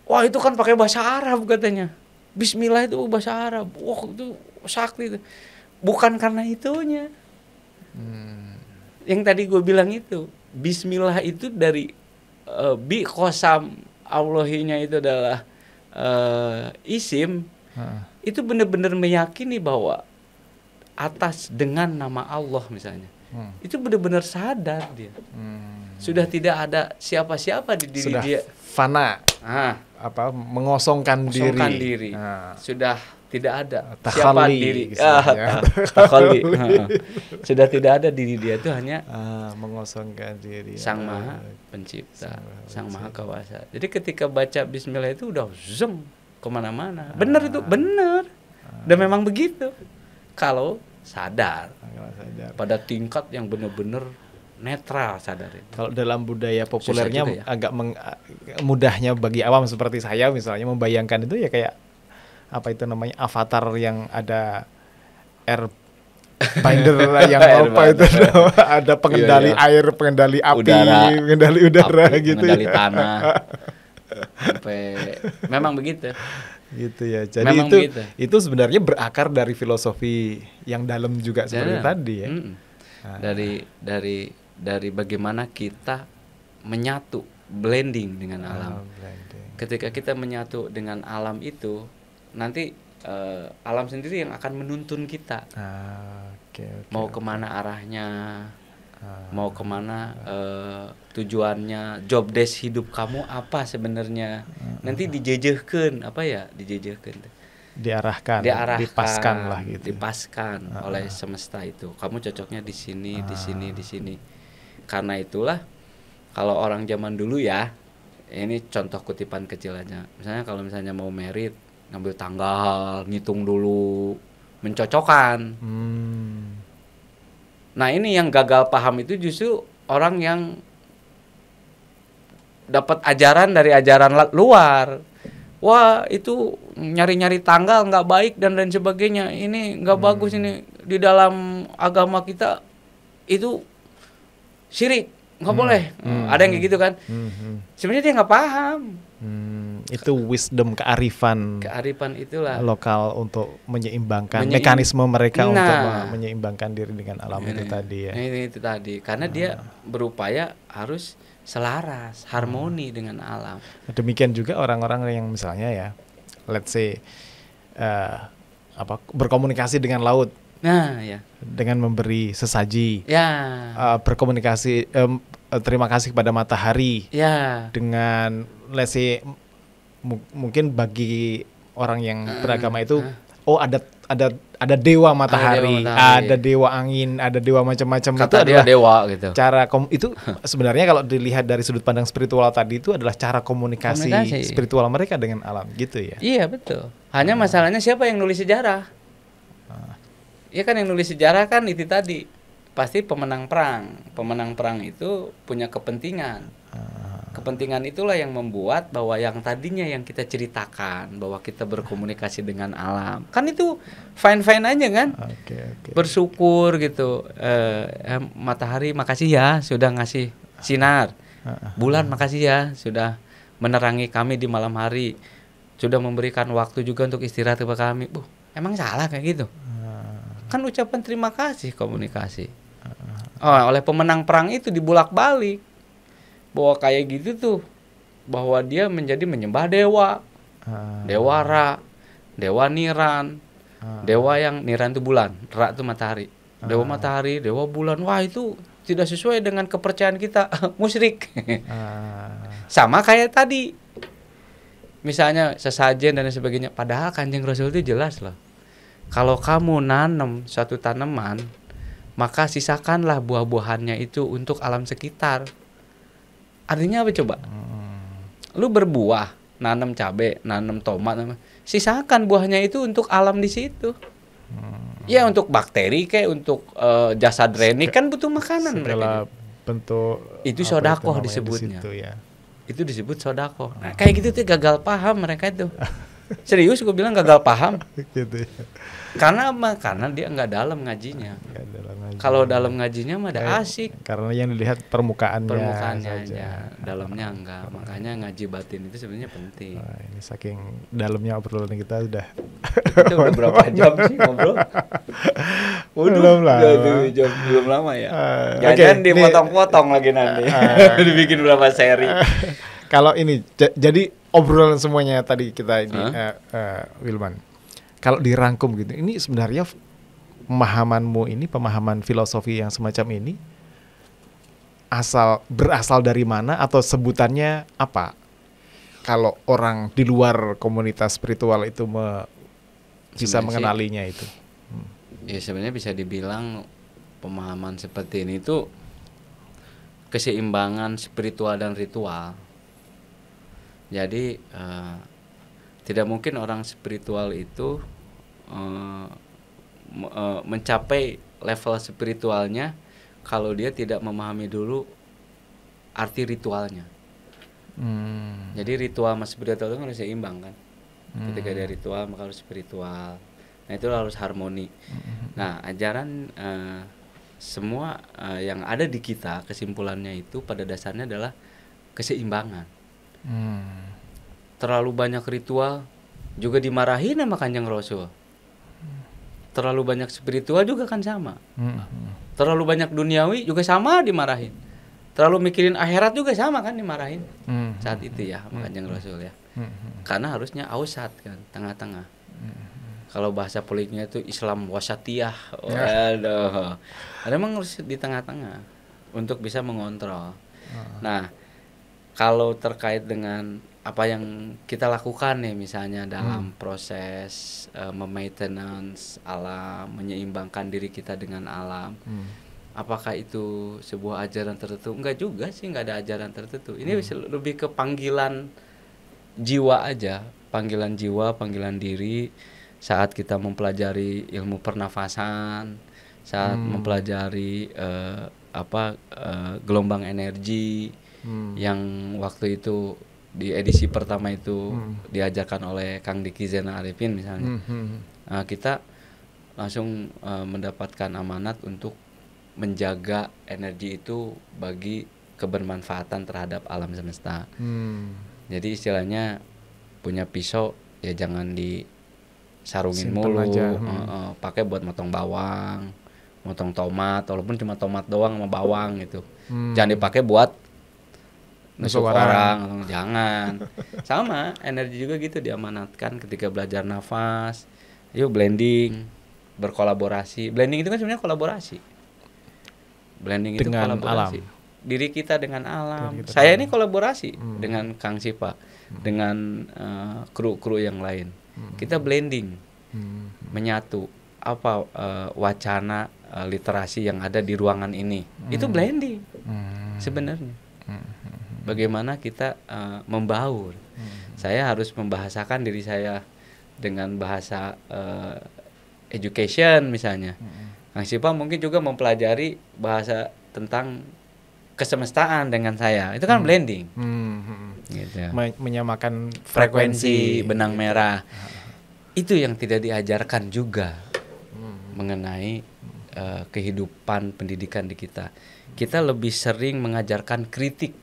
wah itu kan pakai bahasa Arab katanya Bismillah itu bahasa Arab. Wah itu sakti itu. Bukan karena itunya. Hmm. Yang tadi gue bilang itu. Bismillah itu dari uh, bi kosam Allahinya itu adalah uh, isim. Hmm. Itu benar-benar meyakini bahwa atas dengan nama Allah misalnya. Hmm. Itu benar-benar sadar dia. Hmm. Sudah tidak ada siapa-siapa di diri Sudah dia. Fana. Ah apa mengosongkan, diri, diri. Nah. sudah tidak ada takhali, siapa diri ah, takhali. sudah tidak ada diri dia itu hanya ah, mengosongkan diri sang ah. maha pencipta sang, maha, sang maha kawasa jadi ketika baca Bismillah itu udah zoom kemana-mana ah, bener itu bener ah, memang begitu kalau sadar pada tingkat yang benar-benar netral sadar itu. Kalau dalam budaya populernya ya. agak meng, mudahnya bagi awam seperti saya misalnya membayangkan itu ya kayak apa itu namanya avatar yang ada air binder yang apa itu ada pengendali iya, iya. air, pengendali api, udara, pengendali udara api, gitu. Ya. Pengendali ya. tanah. Sampai memang begitu gitu ya. Jadi Memang itu begitu. itu sebenarnya berakar dari filosofi yang dalam juga seperti ya. tadi ya. Mm -mm. Dari dari dari bagaimana kita menyatu blending dengan ah, alam. Blending. Ketika kita menyatu dengan alam itu, nanti uh, alam sendiri yang akan menuntun kita. Ah, okay, okay, mau kemana arahnya, ah, mau kemana uh, tujuannya, job desk hidup kamu apa sebenarnya. uh, nanti dijejehkan apa ya, dijejehkan. Diarahkan, diarahkan, dipaskan lah gitu. Ya. Dipaskan oleh ah, ah. semesta itu. Kamu cocoknya di sini, di sini, di sini karena itulah kalau orang zaman dulu ya, ini contoh kutipan kecil aja. Misalnya kalau misalnya mau merit, ngambil tanggal, ngitung dulu, mencocokkan. Hmm. Nah, ini yang gagal paham itu justru orang yang dapat ajaran dari ajaran luar. Wah itu nyari-nyari tanggal nggak baik dan lain sebagainya. Ini nggak hmm. bagus ini di dalam agama kita itu syirik nggak hmm. boleh hmm. ada yang kayak gitu kan hmm. sebenarnya dia nggak paham hmm. itu wisdom kearifan kearifan itulah lokal untuk menyeimbangkan Menyeim mekanisme mereka nah. untuk menyeimbangkan diri dengan alam ini, itu nah, tadi ya nah, ini itu tadi karena hmm. dia berupaya harus selaras harmoni hmm. dengan alam demikian juga orang-orang yang misalnya ya let's say uh, apa berkomunikasi dengan laut Nah, ya. Dengan memberi sesaji. Ya. Uh, berkomunikasi um, terima kasih kepada matahari. Ya. Dengan let's mungkin bagi orang yang uh, beragama itu uh. oh ada ada ada dewa matahari, ada dewa, matahari. ada dewa angin, ada dewa macam-macam itu adalah dewa gitu. Cara kom itu sebenarnya kalau dilihat dari sudut pandang spiritual tadi itu adalah cara komunikasi, komunikasi. spiritual mereka dengan alam gitu ya. Iya, betul. Hanya nah. masalahnya siapa yang nulis sejarah? ya kan yang nulis sejarah kan itu tadi pasti pemenang perang pemenang perang itu punya kepentingan ah. kepentingan itulah yang membuat bahwa yang tadinya yang kita ceritakan bahwa kita berkomunikasi dengan alam kan itu fine fine aja kan okay, okay, bersyukur gitu eh, eh, matahari makasih ya sudah ngasih sinar ah. bulan makasih ya sudah menerangi kami di malam hari sudah memberikan waktu juga untuk istirahat kepada kami bu emang salah kayak gitu hmm kan ucapan terima kasih komunikasi ah, ah. oh, oleh pemenang perang itu dibulak balik bahwa kayak gitu tuh bahwa dia menjadi menyembah dewa ah. Dewara dewa niran dewa yang niran itu bulan ra itu matahari dewa matahari dewa bulan wah itu tidak sesuai dengan kepercayaan kita musyrik sama kayak tadi misalnya sesajen dan sebagainya padahal kanjeng rasul itu jelas loh kalau kamu nanam suatu tanaman, maka sisakanlah buah-buahannya itu untuk alam sekitar. Artinya apa coba? Hmm. Lu berbuah, nanam cabe, nanam tomat, nanam. sisakan buahnya itu untuk alam di situ. Hmm. Ya untuk bakteri kayak untuk uh, jasa drainik kan butuh makanan mereka. bentuk itu sodakoh itu disebutnya. Di situ, ya. Itu disebut sodako. Nah, hmm. kayak gitu tuh gagal paham mereka itu. Serius gue bilang gagal paham. gitu ya karena apa karena dia nggak dalam ngajinya kalau dalam ngajinya mah ada asik karena yang dilihat permukaannya permukaannya saja. aja dalamnya enggak Oh. makanya ngaji batin itu sebenarnya penting nah, ini saking dalamnya obrolan kita sudah itu udah berapa jam sih ngobrol Udah belum lama udah, jam, belum lama ya uh, eh, jangan okay, dipotong-potong lagi nanti uh, dibikin berapa seri kalau ini jadi obrolan semuanya tadi kita di huh? uh, uh, Wilman kalau dirangkum gitu ini sebenarnya pemahamanmu ini pemahaman filosofi yang semacam ini asal berasal dari mana atau sebutannya apa kalau orang di luar komunitas spiritual itu me, bisa sebenarnya mengenalinya sih, itu hmm. ya sebenarnya bisa dibilang pemahaman seperti ini itu keseimbangan spiritual dan ritual jadi uh, tidak mungkin orang spiritual itu uh, uh, mencapai level spiritualnya kalau dia tidak memahami dulu arti ritualnya. Hmm. Jadi ritual sama spiritual itu kan harus seimbang kan. Hmm. Ketika ada ritual maka harus spiritual. Nah itu harus harmoni. Hmm. Nah ajaran uh, semua uh, yang ada di kita kesimpulannya itu pada dasarnya adalah keseimbangan. Hmm terlalu banyak ritual juga dimarahin sama kanjeng rasul terlalu banyak spiritual juga kan sama mm-hmm. terlalu banyak duniawi juga sama dimarahin terlalu mikirin akhirat juga sama kan dimarahin mm-hmm. saat itu ya sama kanjeng rasul ya mm-hmm. karena harusnya ausat kan tengah-tengah kalau bahasa politiknya itu Islam wasatiyah ya. waduh Ada emang harus di tengah-tengah untuk bisa mengontrol ah. nah kalau terkait dengan apa yang kita lakukan nih misalnya dalam hmm. proses uh, memaintenance alam, menyeimbangkan diri kita dengan alam. Hmm. Apakah itu sebuah ajaran tertentu? Enggak juga sih, enggak ada ajaran tertentu. Ini hmm. lebih ke panggilan jiwa aja, panggilan jiwa, panggilan diri saat kita mempelajari ilmu pernafasan, saat hmm. mempelajari uh, apa uh, gelombang energi hmm. yang waktu itu di edisi pertama itu hmm. diajarkan oleh Kang Diki Zena Arifin misalnya hmm, hmm, hmm. Nah, kita langsung uh, mendapatkan amanat untuk menjaga energi itu bagi kebermanfaatan terhadap alam semesta hmm. jadi istilahnya punya pisau ya jangan di sarungin Simpel mulu aja. E, hmm. Uh, uh, pakai buat motong bawang motong tomat walaupun cuma tomat doang sama bawang gitu hmm. jangan dipakai buat nusuk orang, orang. jangan sama energi juga gitu diamanatkan ketika belajar nafas yuk blending hmm. berkolaborasi blending itu kan sebenarnya kolaborasi blending dengan itu kolaborasi alam. diri kita dengan alam kita saya alam. ini kolaborasi hmm. dengan Kang Sipa hmm. dengan uh, kru-kru yang lain hmm. kita blending hmm. menyatu apa uh, wacana uh, literasi yang ada di ruangan ini hmm. itu blending hmm. sebenarnya hmm bagaimana kita uh, membaur. Hmm. Saya harus membahasakan diri saya dengan bahasa uh, education misalnya. Hmm. Kang Sipa mungkin juga mempelajari bahasa tentang kesemestaan dengan saya itu kan hmm. blending hmm. hmm. Gitu. menyamakan frekuensi, frekuensi benang gitu. merah ah, ah, ah. itu yang tidak diajarkan juga hmm. mengenai hmm. Eh, kehidupan pendidikan di kita kita lebih sering mengajarkan kritik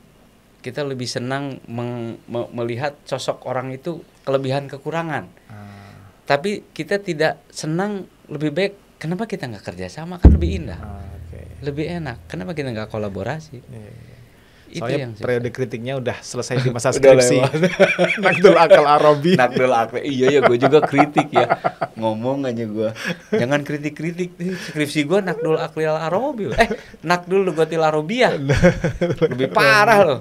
kita lebih senang meng, me, melihat sosok orang itu kelebihan kekurangan. Hmm. Tapi kita tidak senang lebih baik. Kenapa kita nggak kerja sama kan lebih indah, hmm, ah, okay. lebih enak. Kenapa kita nggak kolaborasi? Yeah, yeah. Itu Soalnya yang periode kritiknya udah selesai di masa skripsi. Nakdul akal Arabi. Nakdul akal. Iya ya, gue juga kritik ya. Ngomong aja gue. Jangan kritik-kritik. Skripsi gue Nakdul akal Arabi. Eh, Nakdul gue Arabi ya. Lebih parah loh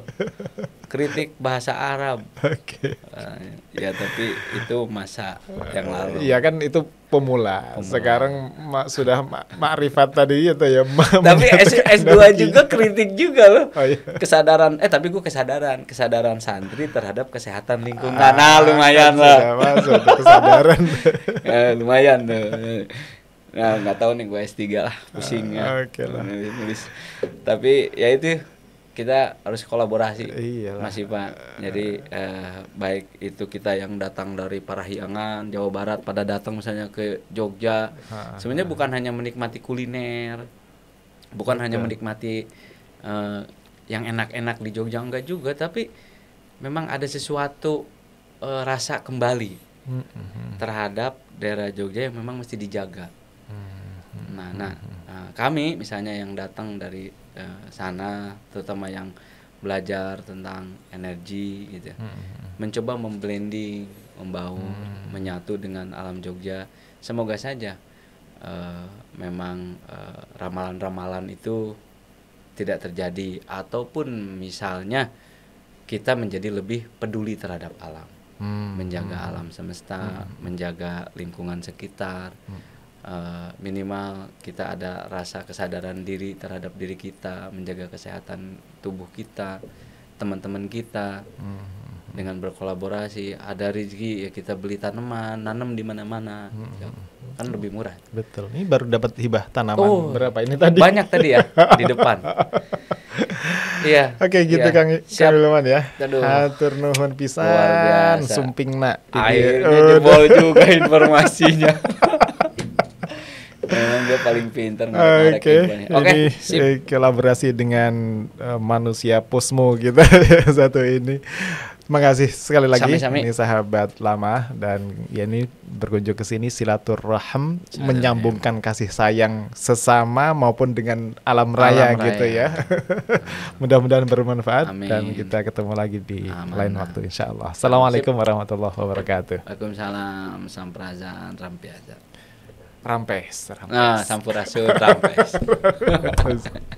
kritik bahasa Arab. Oke. Okay. Eh, ya tapi itu masa yang lalu. Iya kan itu pemula. pemula. Sekarang ma sudah ma makrifat tadi itu ya. Ma ya, tapi S S2 juga kritik juga loh. Oh, iya. Kesadaran eh tapi gue kesadaran, kesadaran santri terhadap kesehatan lingkungan. Ah, nah, lumayan lah. Masuk kesadaran. ya, lumayan tuh. Nah, nggak tahu nih gue S3 lah, ah, pusingnya. ah, Oke okay lah. nulis. Tapi ya itu kita harus kolaborasi Iyalah. masih pak jadi eh, baik itu kita yang datang dari Parahyangan Jawa Barat pada datang misalnya ke Jogja sebenarnya bukan hanya menikmati kuliner bukan hanya menikmati eh, yang enak-enak di Jogja enggak juga tapi memang ada sesuatu eh, rasa kembali mm-hmm. terhadap daerah Jogja yang memang mesti dijaga mm-hmm. nah nah mm-hmm. Eh, kami misalnya yang datang dari Eh, sana terutama yang belajar tentang energi gitu ya. hmm, hmm, hmm. mencoba memblending membaur hmm, hmm. menyatu dengan alam Jogja semoga saja uh, memang eh, ramalan-ramalan uh, itu tidak terjadi ataupun misalnya kita menjadi lebih peduli terhadap alam hmm. menjaga hmm. alam semesta hmm. menjaga lingkungan sekitar hmm Eh, minimal kita ada rasa kesadaran diri terhadap diri kita menjaga kesehatan tubuh kita teman-teman kita hmm. dengan berkolaborasi ada rezeki ya kita beli tanaman nanam di mana-mana hmm. kan lebih murah betul ini baru dapat hibah tanaman oh, berapa ini tadi banyak tadi ya di depan Iya. Oke okay, gitu iya. Kang Siap. Kang ya. Aduh. Hatur nuhun pisan sumping nak. Akhirnya jebol juga informasinya. Emang dia paling pinter Oke, okay. okay, Ini sip. Eh, kolaborasi dengan uh, manusia posmo kita gitu satu ini. Terima kasih sekali lagi Sami-sami. ini sahabat lama dan ya ini berkunjung ke sini silaturahim menyambungkan kasih sayang sesama maupun dengan alam raya, alam raya. gitu ya. Mudah-mudahan bermanfaat Amin. dan kita ketemu lagi di Amanah. lain waktu insya Allah. Assalamualaikum warahmatullahi wabarakatuh. Waalaikumsalam samprazan rampiazat. Rampes, rampes. Nah, sampurasun, rampes.